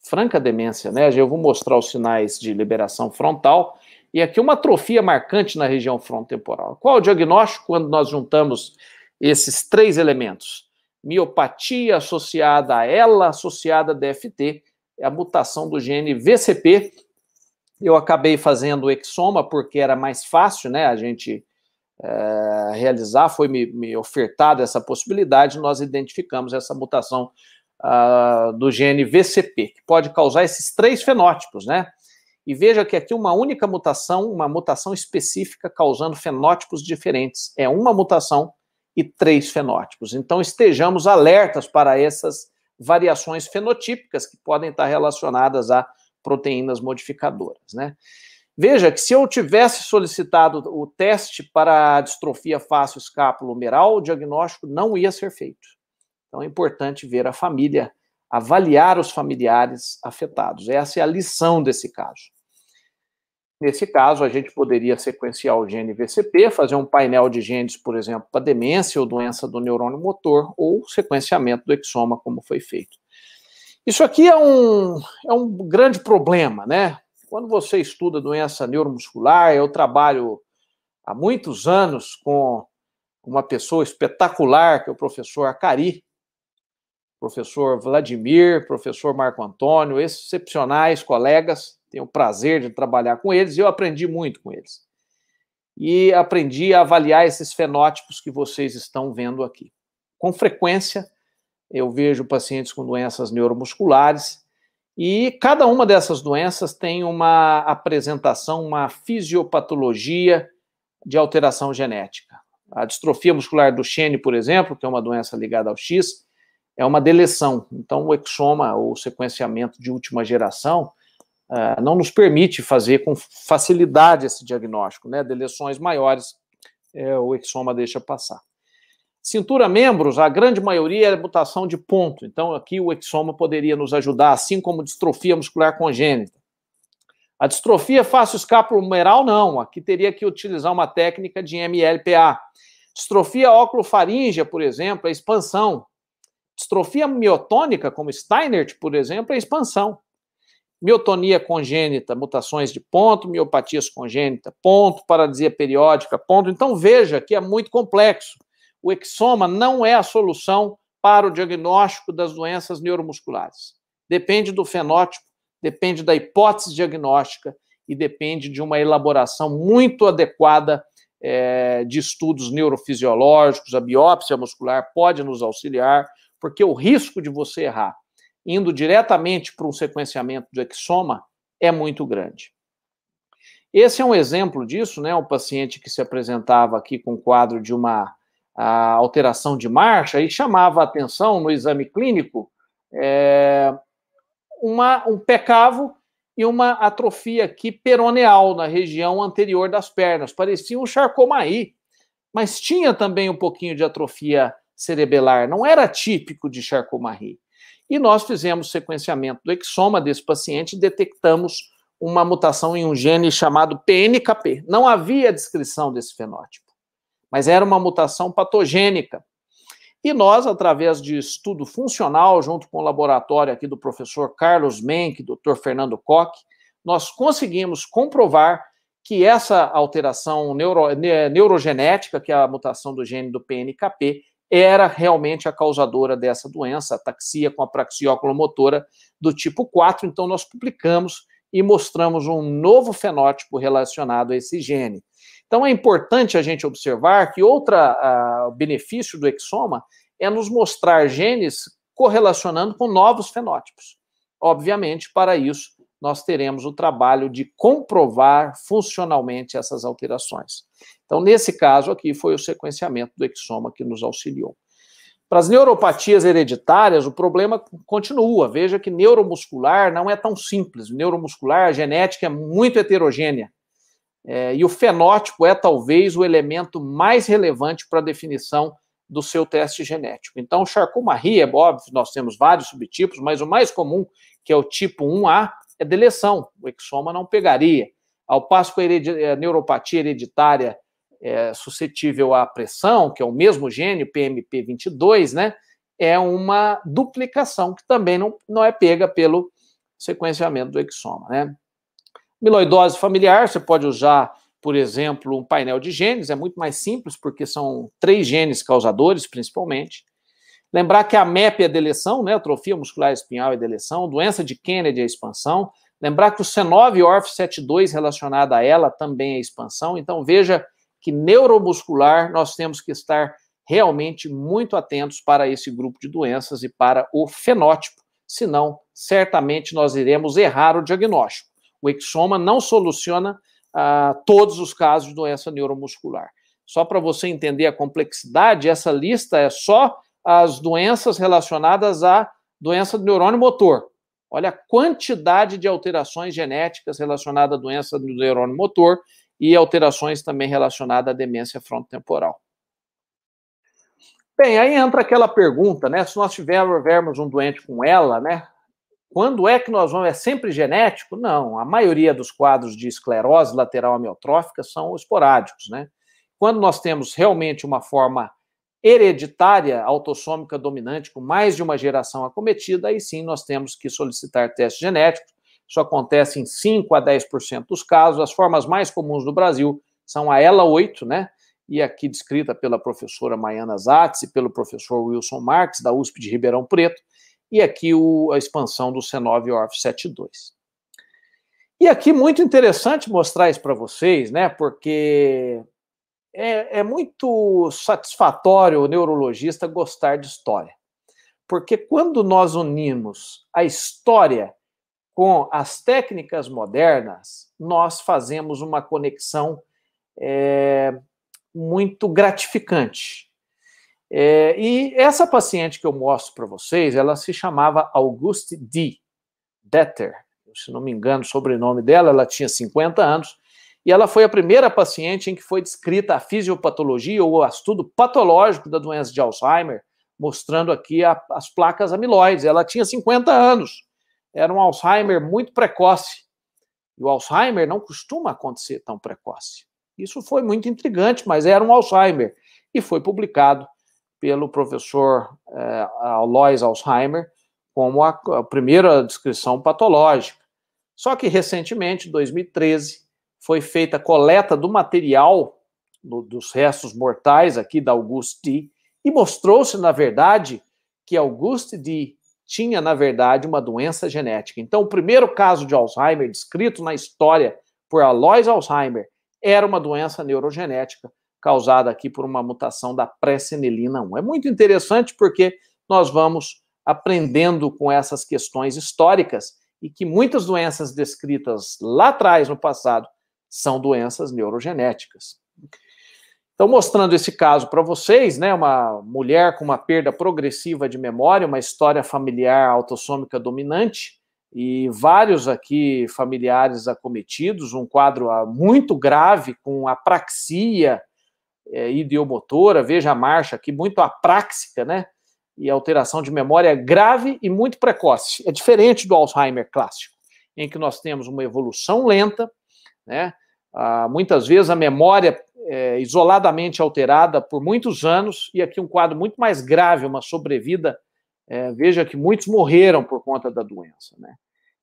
Franca demência, né? Eu vou mostrar os sinais de liberação frontal e aqui uma atrofia marcante na região frontotemporal. Qual o diagnóstico quando nós juntamos esses três elementos? Miopatia associada a ela, associada a DFT, é a mutação do gene VCP. Eu acabei fazendo o exoma porque era mais fácil, né? A gente é, realizar, foi me, me, ofertada essa possibilidade, nós identificamos essa mutação uh, do gene VCP, que pode causar esses três fenótipos, né? E veja que aqui uma única mutação, uma mutação específica causando fenótipos diferentes. É uma mutação e três fenótipos. Então estejamos alertas para essas variações fenotípicas que podem estar relacionadas a proteínas modificadoras, né? Veja que se eu tivesse solicitado o teste para a distrofia fácil escapulomeral, o diagnóstico não ia ser feito. Então é importante ver a família, avaliar os familiares afetados. Essa é a lição desse caso. Nesse caso, a gente poderia sequenciar o gene VCP, fazer um painel de genes, por exemplo, para demência ou doença do neurônio motor, ou sequenciamento do exoma, como foi feito. Isso aqui é um, é um grande problema, né? Quando você estuda doença neuromuscular, eu trabalho há muitos anos com uma pessoa espetacular, que é o professor Acari, professor Vladimir, professor Marco Antônio, excepcionais colegas, tenho o prazer de trabalhar com eles e eu aprendi muito com eles. E aprendi a avaliar esses fenótipos que vocês estão vendo aqui. Com frequência, eu vejo pacientes com doenças neuromusculares e cada uma dessas doenças tem uma apresentação, uma fisiopatologia de alteração genética. A distrofia muscular do Chene, por exemplo, que é uma doença ligada ao X, é uma deleção. Então, o exoma, ou sequenciamento de última geração, uh, não nos permite fazer com facilidade esse diagnóstico, né? Deleções maiores, é, o exoma deixa passar. Cintura membros, a grande maioria é mutação de ponto. Então, aqui o exoma poderia nos ajudar, assim como distrofia muscular congênita. A distrofia é fácil humeral, não. Aqui teria que utilizar uma técnica de MLPA. Distrofia óculofaríngea, por exemplo, é expansão. Distrofia miotônica, como Steinert, por exemplo, é expansão. Miotonia congênita, mutações de ponto, miopatias congênita, ponto, paralisia periódica, ponto. Então veja que é muito complexo. O exoma não é a solução para o diagnóstico das doenças neuromusculares. Depende do fenótipo, depende da hipótese diagnóstica e depende de uma elaboração muito adequada é, de estudos neurofisiológicos. A biópsia muscular pode nos auxiliar, porque o risco de você errar indo diretamente para um sequenciamento de exoma é muito grande. Esse é um exemplo disso, né? Um paciente que se apresentava aqui com quadro de uma alteração de marcha e chamava a atenção no exame clínico é, uma, um pecavo e uma atrofia aqui peroneal na região anterior das pernas. Parecia um charcomaí, mas tinha também um pouquinho de atrofia cerebelar, não era típico de Charcot-Marie. E nós fizemos sequenciamento do exoma desse paciente e detectamos uma mutação em um gene chamado PNKP. Não havia descrição desse fenótipo, mas era uma mutação patogênica. E nós, através de estudo funcional, junto com o laboratório aqui do professor Carlos Menck, doutor Fernando Koch, nós conseguimos comprovar que essa alteração neuro, neurogenética, que é a mutação do gene do PNKP, era realmente a causadora dessa doença, taxia com a oculomotora do tipo 4. Então, nós publicamos e mostramos um novo fenótipo relacionado a esse gene. Então, é importante a gente observar que outro benefício do exoma é nos mostrar genes correlacionando com novos fenótipos. Obviamente, para isso, nós teremos o trabalho de comprovar funcionalmente essas alterações. Então, nesse caso aqui, foi o sequenciamento do exoma que nos auxiliou. Para as neuropatias hereditárias, o problema continua. Veja que neuromuscular não é tão simples. neuromuscular, a genética é muito heterogênea. É, e o fenótipo é talvez o elemento mais relevante para a definição do seu teste genético. Então, o Charcot-Marie é óbvio, nós temos vários subtipos, mas o mais comum, que é o tipo 1A, é deleção. O exoma não pegaria. Ao passo que a, hered... a neuropatia hereditária é, suscetível à pressão, que é o mesmo gene, PMP22, né, é uma duplicação que também não, não é pega pelo sequenciamento do exoma. Né? Miloidose familiar, você pode usar, por exemplo, um painel de genes, é muito mais simples, porque são três genes causadores, principalmente. Lembrar que a MEP é deleção, né, atrofia muscular espinhal é deleção, doença de Kennedy é expansão. Lembrar que o C9 ORF72 relacionado a ela também é expansão, então veja que neuromuscular nós temos que estar realmente muito atentos para esse grupo de doenças e para o fenótipo, senão certamente nós iremos errar o diagnóstico. O exoma não soluciona ah, todos os casos de doença neuromuscular. Só para você entender a complexidade, essa lista é só as doenças relacionadas à doença do neurônio motor. Olha a quantidade de alterações genéticas relacionadas à doença do neurônio motor e alterações também relacionadas à demência frontotemporal. Bem, aí entra aquela pergunta, né? Se nós tivermos um doente com ela, né? Quando é que nós vamos? É sempre genético? Não. A maioria dos quadros de esclerose lateral amiotrófica são esporádicos, né? Quando nós temos realmente uma forma hereditária autossômica dominante com mais de uma geração acometida, aí sim nós temos que solicitar testes genéticos isso acontece em 5 a 10% dos casos. As formas mais comuns no Brasil são a ELA 8, né? E aqui descrita pela professora Maiana Zatz e pelo professor Wilson Marques, da USP de Ribeirão Preto, e aqui o, a expansão do C9 ORF 72. E aqui muito interessante mostrar isso para vocês, né? Porque é, é muito satisfatório o neurologista gostar de história. Porque quando nós unimos a história com as técnicas modernas, nós fazemos uma conexão é, muito gratificante. É, e essa paciente que eu mostro para vocês, ela se chamava Auguste D. Detter, se não me engano, o sobrenome dela, ela tinha 50 anos, e ela foi a primeira paciente em que foi descrita a fisiopatologia ou o estudo patológico da doença de Alzheimer, mostrando aqui a, as placas amiloides. Ela tinha 50 anos era um Alzheimer muito precoce. E o Alzheimer não costuma acontecer tão precoce. Isso foi muito intrigante, mas era um Alzheimer. E foi publicado pelo professor eh, Alois Alzheimer como a, a primeira descrição patológica. Só que recentemente, em 2013, foi feita a coleta do material dos restos mortais aqui da Auguste D. E mostrou-se, na verdade, que Auguste D tinha, na verdade, uma doença genética. Então, o primeiro caso de Alzheimer descrito na história por Alois Alzheimer era uma doença neurogenética causada aqui por uma mutação da pré-senilina 1. É muito interessante porque nós vamos aprendendo com essas questões históricas e que muitas doenças descritas lá atrás, no passado, são doenças neurogenéticas. Então, mostrando esse caso para vocês, né, uma mulher com uma perda progressiva de memória, uma história familiar autossômica dominante, e vários aqui familiares acometidos, um quadro ah, muito grave com apraxia é, ideomotora, veja a marcha aqui, muito apráxica, né? E alteração de memória é grave e muito precoce. É diferente do Alzheimer clássico, em que nós temos uma evolução lenta, né? Ah, muitas vezes a memória é, isoladamente alterada por muitos anos, e aqui um quadro muito mais grave, uma sobrevida. É, veja que muitos morreram por conta da doença. Né?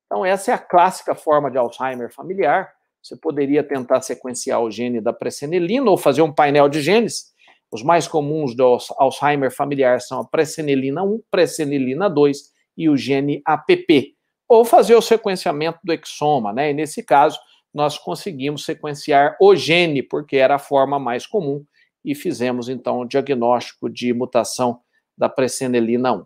Então, essa é a clássica forma de Alzheimer familiar. Você poderia tentar sequenciar o gene da presenilina ou fazer um painel de genes. Os mais comuns do Alzheimer familiar são a presenilina 1, presenilina 2 e o gene APP. Ou fazer o sequenciamento do exoma, né? E nesse caso, nós conseguimos sequenciar o gene, porque era a forma mais comum, e fizemos então o diagnóstico de mutação da presenilina 1.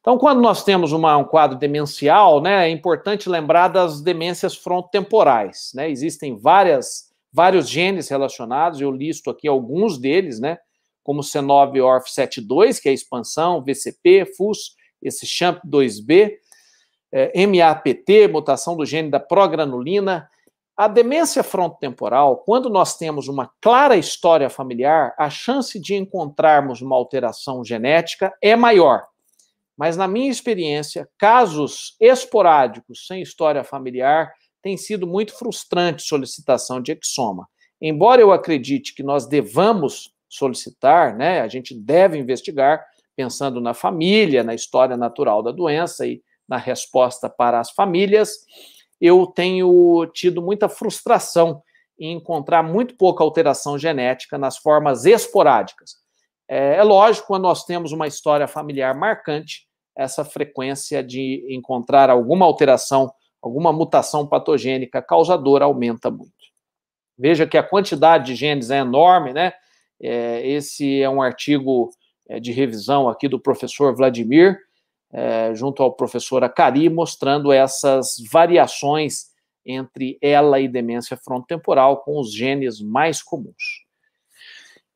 Então, quando nós temos uma, um quadro demencial, né, é importante lembrar das demências frontotemporais. Né? Existem várias, vários genes relacionados, eu listo aqui alguns deles, né, como C9ORF72, que é a expansão, VCP, FUS, esse CHAMP2B, é, MAPT, mutação do gene da progranulina. A demência frontotemporal, quando nós temos uma clara história familiar, a chance de encontrarmos uma alteração genética é maior. Mas, na minha experiência, casos esporádicos sem história familiar tem sido muito frustrante solicitação de exoma. Embora eu acredite que nós devamos solicitar, né, a gente deve investigar, pensando na família, na história natural da doença e na resposta para as famílias, eu tenho tido muita frustração em encontrar muito pouca alteração genética nas formas esporádicas. É, é lógico, quando nós temos uma história familiar marcante, essa frequência de encontrar alguma alteração, alguma mutação patogênica causadora aumenta muito. Veja que a quantidade de genes é enorme, né? É, esse é um artigo é, de revisão aqui do professor Vladimir, é, junto ao professor Acari, mostrando essas variações entre ela e demência frontotemporal com os genes mais comuns.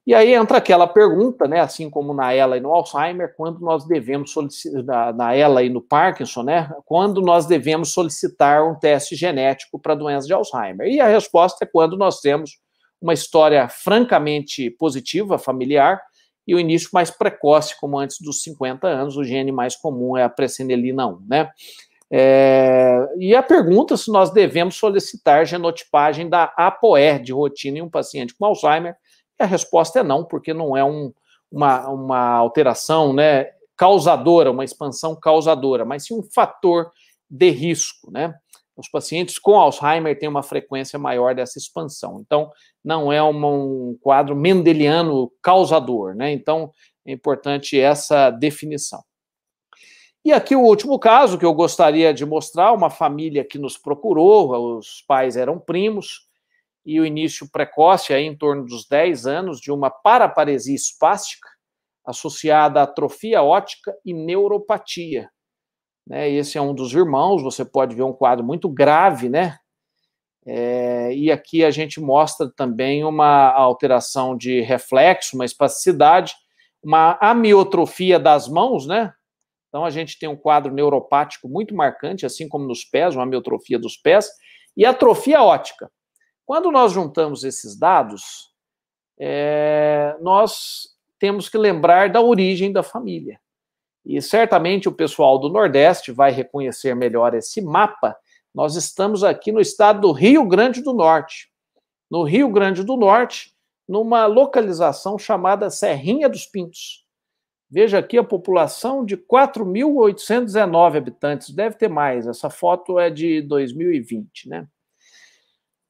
E aí entra aquela pergunta, né, assim como na ela e no Alzheimer, quando nós devemos solicitar, na ela e no Parkinson, né, quando nós devemos solicitar um teste genético para doença de Alzheimer. E a resposta é quando nós temos uma história francamente positiva, familiar, e o início mais precoce, como antes dos 50 anos, o gene mais comum é a presenilina 1, né? É, e a pergunta se nós devemos solicitar genotipagem da APOE de rotina em um paciente com Alzheimer, a resposta é não, porque não é um, uma, uma alteração né, causadora, uma expansão causadora, mas sim um fator de risco, né? Os pacientes com Alzheimer têm uma frequência maior dessa expansão. Então, não é um quadro mendeliano causador, né? Então, é importante essa definição. E aqui o último caso que eu gostaria de mostrar, uma família que nos procurou, os pais eram primos, e o início precoce, aí, em torno dos 10 anos, de uma paraparesia espástica associada à atrofia ótica e neuropatia. Né? Esse é um dos irmãos, você pode ver um quadro muito grave, né? É, e aqui a gente mostra também uma alteração de reflexo, uma espasticidade, uma amiotrofia das mãos, né? Então a gente tem um quadro neuropático muito marcante, assim como nos pés, uma amiotrofia dos pés, e atrofia ótica. Quando nós juntamos esses dados, é, nós temos que lembrar da origem da família. E certamente o pessoal do Nordeste vai reconhecer melhor esse mapa. Nós estamos aqui no estado do Rio Grande do Norte. No Rio Grande do Norte, numa localização chamada Serrinha dos Pintos. Veja aqui a população de 4.819 habitantes, deve ter mais, essa foto é de 2020, né?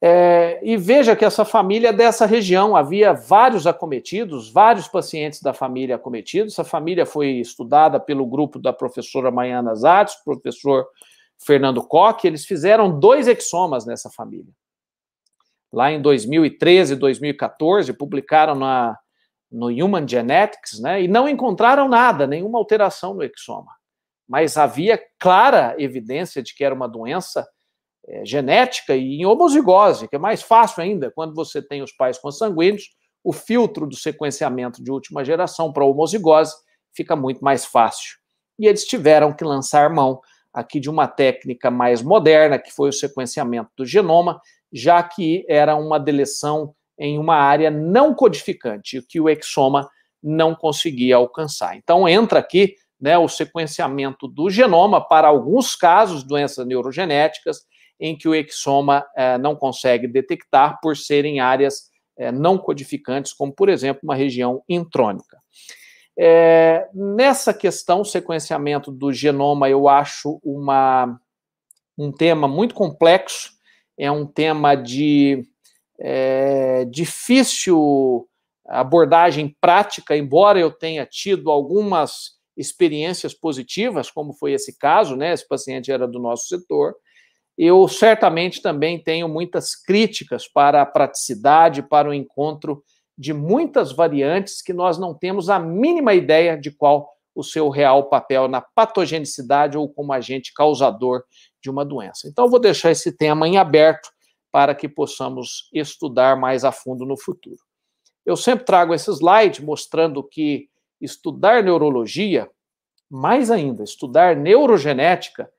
É, e veja que essa família é dessa região havia vários acometidos, vários pacientes da família acometidos. Essa família foi estudada pelo grupo da professora Maiana Zatz, professor Fernando Koch. Eles fizeram dois exomas nessa família. Lá em 2013, 2014, publicaram na, no Human Genetics, né? E não encontraram nada, nenhuma alteração no exoma. Mas havia clara evidência de que era uma doença é, genética e em homozigose, que é mais fácil ainda, quando você tem os pais consanguíneos, o filtro do sequenciamento de última geração para homozigose fica muito mais fácil. E eles tiveram que lançar mão aqui de uma técnica mais moderna, que foi o sequenciamento do genoma, já que era uma deleção em uma área não codificante, o que o exoma não conseguia alcançar. Então entra aqui né, o sequenciamento do genoma para alguns casos, doenças neurogenéticas, em que o exoma eh, não consegue detectar por serem áreas eh, não codificantes, como, por exemplo, uma região intrônica. É, nessa questão, o sequenciamento do genoma, eu acho uma, um tema muito complexo, é um tema de é, difícil abordagem prática, embora eu tenha tido algumas experiências positivas, como foi esse caso, né? Esse paciente era do nosso setor, eu certamente também tenho muitas críticas para a praticidade, para o encontro de muitas variantes que nós não temos a mínima ideia de qual o seu real papel na patogenicidade ou como agente causador de uma doença. Então, vou deixar esse tema em aberto para que possamos estudar mais a fundo no futuro. Eu sempre trago esse slide mostrando que estudar neurologia, mais ainda, estudar neurogenética,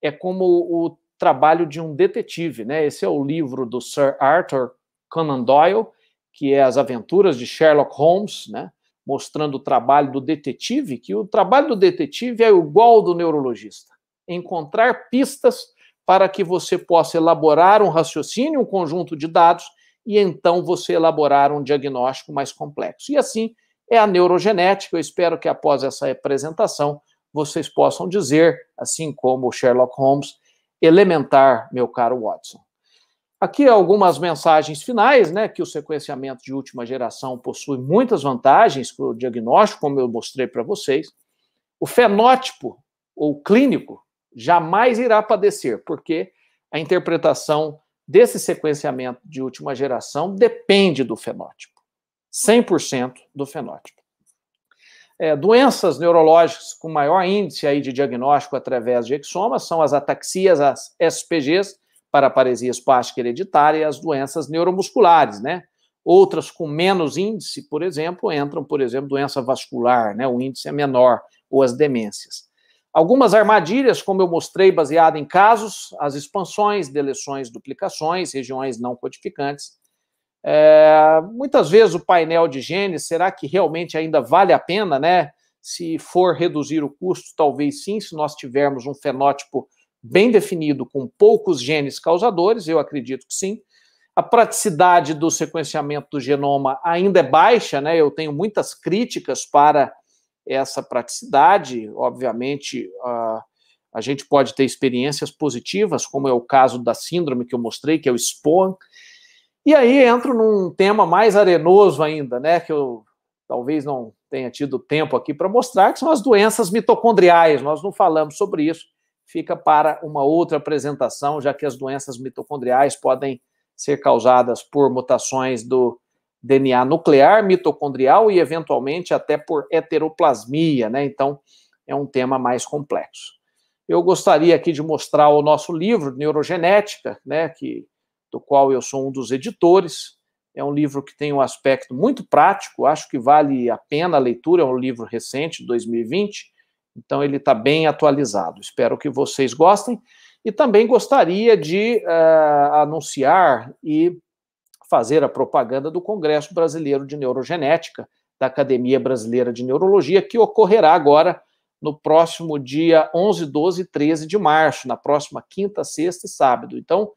é como o trabalho de um detetive, né? Esse é o livro do Sir Arthur Conan Doyle, que é As Aventuras de Sherlock Holmes, né? Mostrando o trabalho do detetive, que o trabalho do detetive é igual ao do neurologista. Encontrar pistas para que você possa elaborar um raciocínio, um conjunto de dados, e então você elaborar um diagnóstico mais complexo. E assim é a neurogenética. Eu espero que após essa apresentação vocês possam dizer, assim como o Sherlock Holmes, elementar, meu caro Watson. Aqui algumas mensagens finais, né? Que o sequenciamento de última geração possui muitas vantagens para o diagnóstico, como eu mostrei para vocês. O fenótipo ou clínico jamais irá padecer, porque a interpretação desse sequenciamento de última geração depende do fenótipo, 100% do fenótipo. É, doenças neurológicas com maior índice aí de diagnóstico através de exomas são as ataxias, as SPGs, para paresia espástica hereditária e as doenças neuromusculares, né? Outras com menos índice, por exemplo, entram, por exemplo, doença vascular, né? O índice é menor, ou as demências. Algumas armadilhas, como eu mostrei, baseada em casos, as expansões, deleções, duplicações, regiões não codificantes, é, muitas vezes o painel de genes, será que realmente ainda vale a pena, né? Se for reduzir o custo, talvez sim, se nós tivermos um fenótipo bem definido com poucos genes causadores, eu acredito que sim. A praticidade do sequenciamento do genoma ainda é baixa, né? Eu tenho muitas críticas para essa praticidade. Obviamente, a, a gente pode ter experiências positivas, como é o caso da síndrome que eu mostrei, que é o SPON, e aí entro num tema mais arenoso ainda, né? Que eu talvez não tenha tido tempo aqui para mostrar, que são as doenças mitocondriais. Nós não falamos sobre isso, fica para uma outra apresentação, já que as doenças mitocondriais podem ser causadas por mutações do DNA nuclear, mitocondrial e eventualmente até por heteroplasmia, né? Então é um tema mais complexo. Eu gostaria aqui de mostrar o nosso livro Neurogenética, né? Que do qual eu sou um dos editores. É um livro que tem um aspecto muito prático, acho que vale a pena a leitura, é um livro recente, 2020, então ele está bem atualizado. Espero que vocês gostem. E também gostaria de uh, anunciar e fazer a propaganda do Congresso Brasileiro de Neurogenética, da Academia Brasileira de Neurologia, que ocorrerá agora no próximo dia 11, 12 e 13 de março, na próxima quinta, sexta e sábado. Então,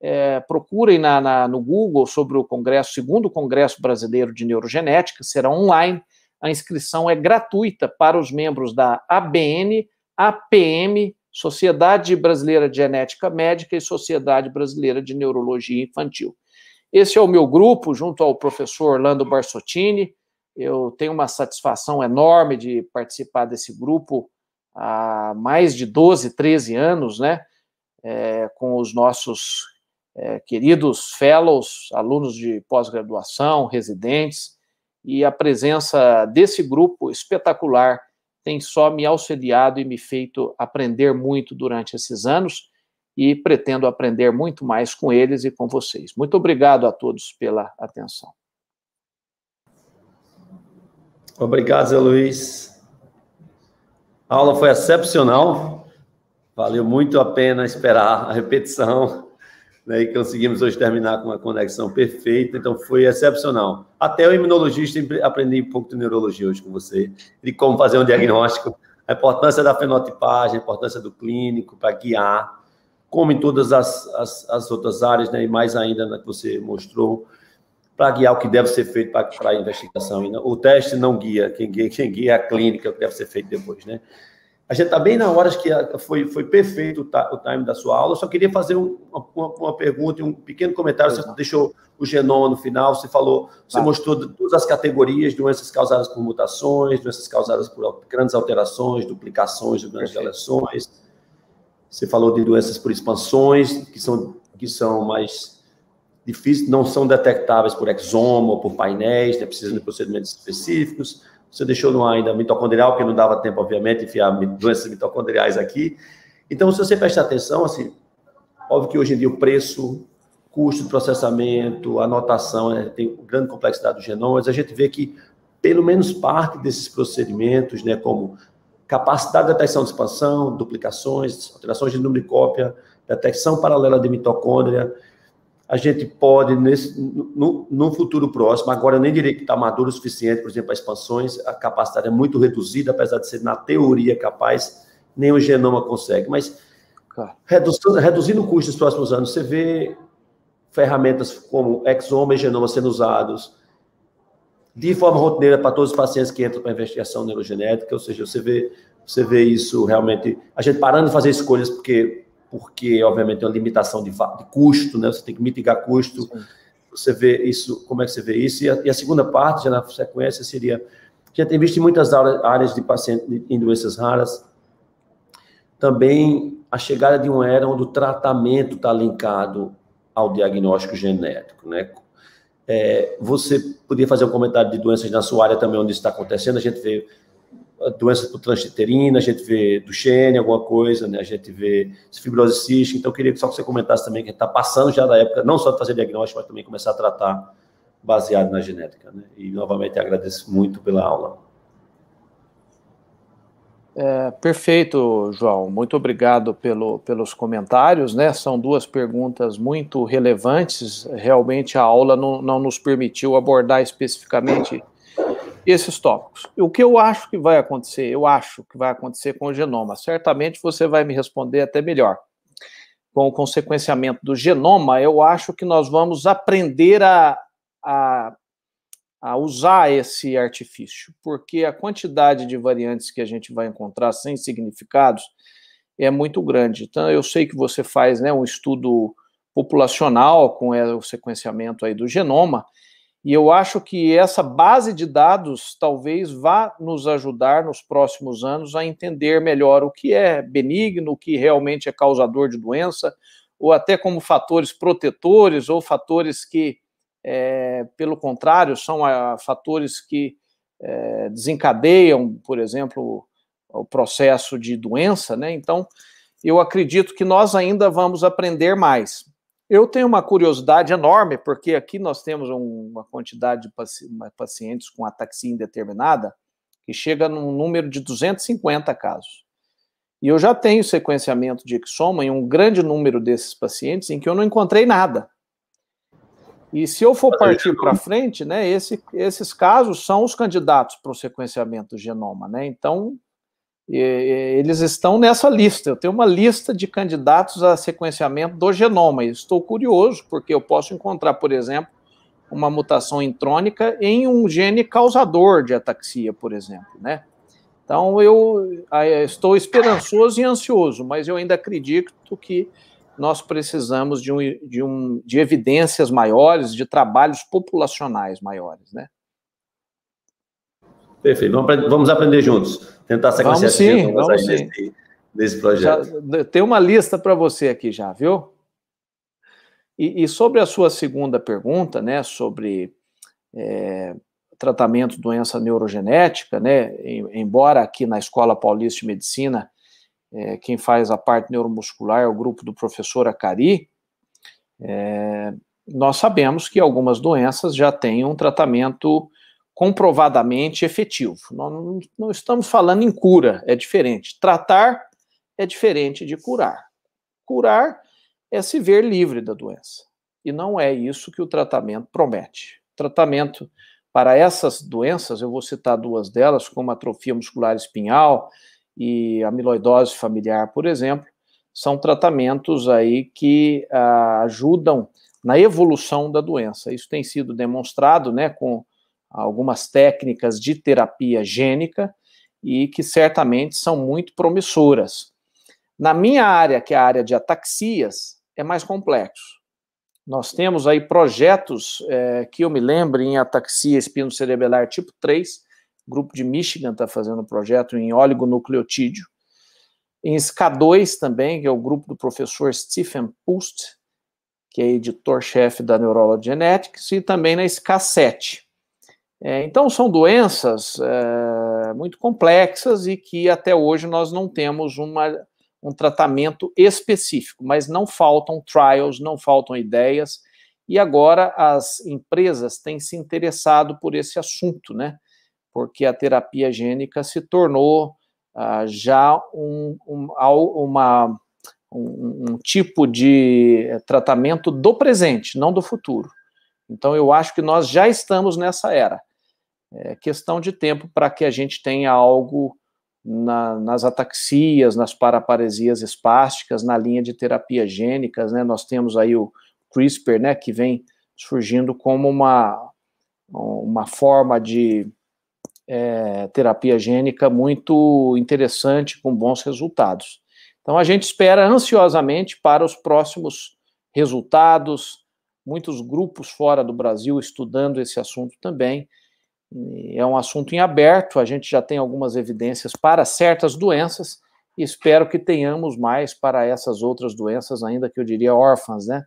é, procurem na, na, no Google sobre o Congresso, segundo Congresso Brasileiro de Neurogenética, será online. A inscrição é gratuita para os membros da ABN, APM, Sociedade Brasileira de Genética Médica e Sociedade Brasileira de Neurologia Infantil. Esse é o meu grupo, junto ao professor Orlando Barsottini. Eu tenho uma satisfação enorme de participar desse grupo há mais de 12, 13 anos, né? É, com os nossos é, queridos fellows, alunos de pós-graduação, residentes, e a presença desse grupo espetacular tem só me auxiliado e me feito aprender muito durante esses anos e pretendo aprender muito mais com eles e com vocês. Muito obrigado a todos pela atenção. Obrigado, Zé Luiz. A aula foi excepcional. Valeu muito a pena esperar a repetição né, e conseguimos hoje terminar com uma conexão perfeita, então foi excepcional. Até o imunologista aprendi um pouco de neurologia hoje com você, de como fazer um diagnóstico, a importância da fenotipagem, a importância do clínico para guiar, como em todas as, as, as outras áreas, né, e mais ainda na que você mostrou, para guiar o que deve ser feito para a investigação. O teste não guia, quem guia, quem guia é a clínica, o que deve ser feito depois, né? A gente está bem na hora, acho que ah, foi, foi perfeito o time da sua aula. Eu só queria fazer uma, uma, uma pergunta e um pequeno comentário. Você deixou o genoma no final, você falou, você tá. mostrou todas as categorias, doenças causadas por mutações, doenças causadas por grandes alterações, duplicações de grandes seleções. Você falou de doenças por expansões, que são, que são mais difíceis, não são detectáveis por exoma ou por painéis, né, precisam de procedimentos específicos você deixou no ainda mitocondrial, porque não dava tempo, obviamente, enfiar doenças mitocondriais aqui. Então, se você prestar atenção, assim, óbvio que hoje em dia o preço, custo de processamento, anotação, né, tem grande complexidade do genoma, mas a gente vê que pelo menos parte desses procedimentos, né, como capacidade de detecção de expansão, duplicações, alterações de número de cópia, detecção paralela de mitocôndria, a gente pode, nesse, no, no futuro próximo, agora eu nem diria que está maduro o suficiente, por exemplo, para expansões, a capacidade é muito reduzida, apesar de ser, na teoria, capaz, nem o genoma consegue, mas claro. reduzindo, reduzindo o custo nos próximos anos, você vê ferramentas como exome e genoma sendo usados de forma rotineira para todos os pacientes que entram para investigação neurogenética, ou seja, você vê, você vê isso realmente, a gente parando de fazer escolhas porque porque, obviamente, tem é uma limitação de, de custo, né? Você tem que mitigar custo. Sim. Você vê isso, como é que você vê isso? E a, e a segunda parte, já na sequência, seria... Já tem visto em muitas áreas de pacientes em doenças raras, também a chegada de uma era onde o tratamento está linkado ao diagnóstico genético, né? É, você podia fazer um comentário de doenças na sua área também, onde isso está acontecendo. A gente vê doença por transuterina, a gente vê Duchenne, alguma coisa, né? A gente vê fibrose cística. Então, eu queria só que você comentasse também que está passando já da época, não só de fazer diagnóstico, mas também começar a tratar baseado na genética, né? E, novamente, agradeço muito pela aula. É, perfeito, João. Muito obrigado pelo, pelos comentários. Né? São duas perguntas muito relevantes. Realmente a aula não, não nos permitiu abordar especificamente esses tópicos. O que eu acho que vai acontecer? Eu acho que vai acontecer com o genoma. Certamente você vai me responder até melhor. Com o consequenciamento do genoma, eu acho que nós vamos aprender a, a, a usar esse artifício, porque a quantidade de variantes que a gente vai encontrar sem significados é muito grande. Então, eu sei que você faz né, um estudo populacional com é, o sequenciamento aí do genoma, e eu acho que essa base de dados talvez vá nos ajudar nos próximos anos a entender melhor o que é benigno, o que realmente é causador de doença, ou até como fatores protetores ou fatores que, é, pelo contrário, são a, ah, fatores que é, desencadeiam, por exemplo, o processo de doença. Né? Então, eu acredito que nós ainda vamos aprender mais. Eu tenho uma curiosidade enorme, porque aqui nós temos uma quantidade de pacientes com ataxia indeterminada que chega num número de 250 casos. E eu já tenho sequenciamento de exoma em um grande número desses pacientes em que eu não encontrei nada. E se eu for partir para frente, né, esse, esses casos são os candidatos para o sequenciamento do genoma, né? Então, eles estão nessa lista. Eu tenho uma lista de candidatos a sequenciamento do genoma. estou curioso, porque eu posso encontrar, por exemplo, uma mutação intrônica em um gene causador de ataxia, por exemplo, né? Então, eu estou esperançoso e ansioso, mas eu ainda acredito que nós precisamos de, um, de, um, de evidências maiores, de trabalhos populacionais maiores, né? Perfeito. Vamos, vamos aprender juntos. Tentar sacar vamos sim, vamos, vamos sim. Desse, desse projeto. Já, né, tem uma lista para você aqui já, viu? E, e, sobre a sua segunda pergunta, né, sobre é, tratamento de doença neurogenética, né, embora aqui na Escola Paulista de Medicina, é, quem faz a parte neuromuscular é o grupo do professor Acari, é, nós sabemos que algumas doenças já têm um tratamento comprovadamente efetivo. Não, não estamos falando em cura, é diferente. Tratar é diferente de curar. Curar é se ver livre da doença. E não é isso que o tratamento promete. tratamento para essas doenças, eu vou citar duas delas, como atrofia muscular espinhal e amiloidose familiar, por exemplo, são tratamentos aí que ah, ajudam na evolução da doença. Isso tem sido demonstrado, né, com algumas técnicas de terapia gênica e que certamente são muito promissoras. Na minha área, que é a área de ataxias, é mais complexo. Nós temos aí projetos é, que eu me lembro em ataxia espino-cerebelar tipo 3, o grupo de Michigan está fazendo um projeto em oligonucleotídeo, em sk 2 também, que é o grupo do professor Stephen Pust, que é editor-chefe da Neurology Genetics, e também na sk 7 é, então, são doenças é, muito complexas e que até hoje nós não temos uma, um tratamento específico, mas não faltam trials, não faltam ideias, e agora as empresas têm se interessado por esse assunto, né? Porque a terapia gênica se tornou ah, já um, um, uma, um, um tipo de eh, tratamento do presente, não do futuro. Então, eu acho que nós já estamos nessa era. É questão de tempo para que a gente tenha algo na, nas ataxias, nas paraparesias espásticas, na linha de terapia gênicas, né? Nós temos aí o CRISPR, né, que vem surgindo como uma, uma forma de é, terapia gênica muito interessante, com bons resultados. Então, a gente espera ansiosamente para os próximos resultados, muitos grupos fora do Brasil estudando esse assunto também. É um assunto em aberto, a gente já tem algumas evidências para certas doenças e espero que tenhamos mais para essas outras doenças, ainda que eu diria órfãs, né?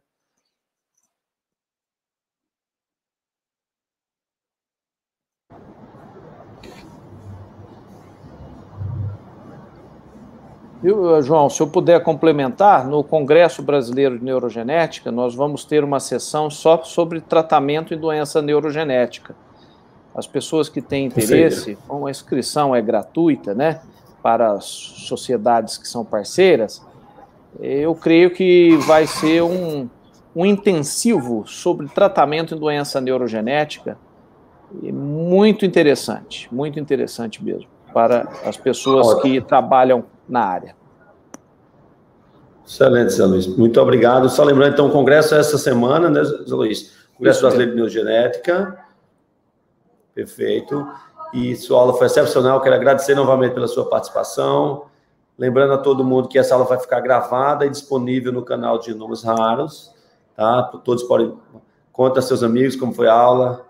João, se eu puder complementar, no Congresso Brasileiro de Neurogenética, nós vamos ter uma sessão só sobre tratamento e doença neurogenética. As pessoas que têm né? interesse, como então, a inscrição é gratuita, né? Para as sociedades que são parceiras, eu creio que vai ser um, um intensivo sobre tratamento em doença neurogenética muito interessante, muito interessante mesmo, para as pessoas que trabalham na área. Excelente, Zé Luiz. Muito obrigado. Só lembrando, então, o congresso é essa semana, né, Zé Luiz? Congresso Brasileiro de Neurogenética Perfeito. E sua aula foi excepcional. Quero agradecer novamente pela sua participação. Lembrando a todo mundo que essa aula vai ficar gravada e disponível no canal de Nomes Raros. Tá? Todos podem. contar seus amigos como foi a aula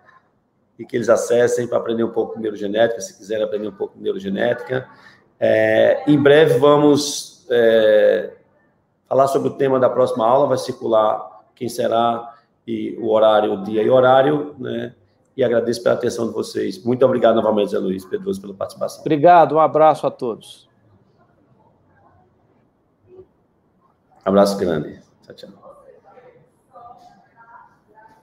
e que eles acessem para aprender um pouco de neurogenética, se quiserem aprender um pouco de neurogenética. É, em breve vamos é, falar sobre o tema da próxima aula, vai circular quem será e o horário, o dia e horário, né? e agradeço pela atenção de vocês. Muito obrigado novamente, Zé Luiz Pedroso, pela participação. Obrigado, um abraço a todos. Abraço grande. Tchau, tchau.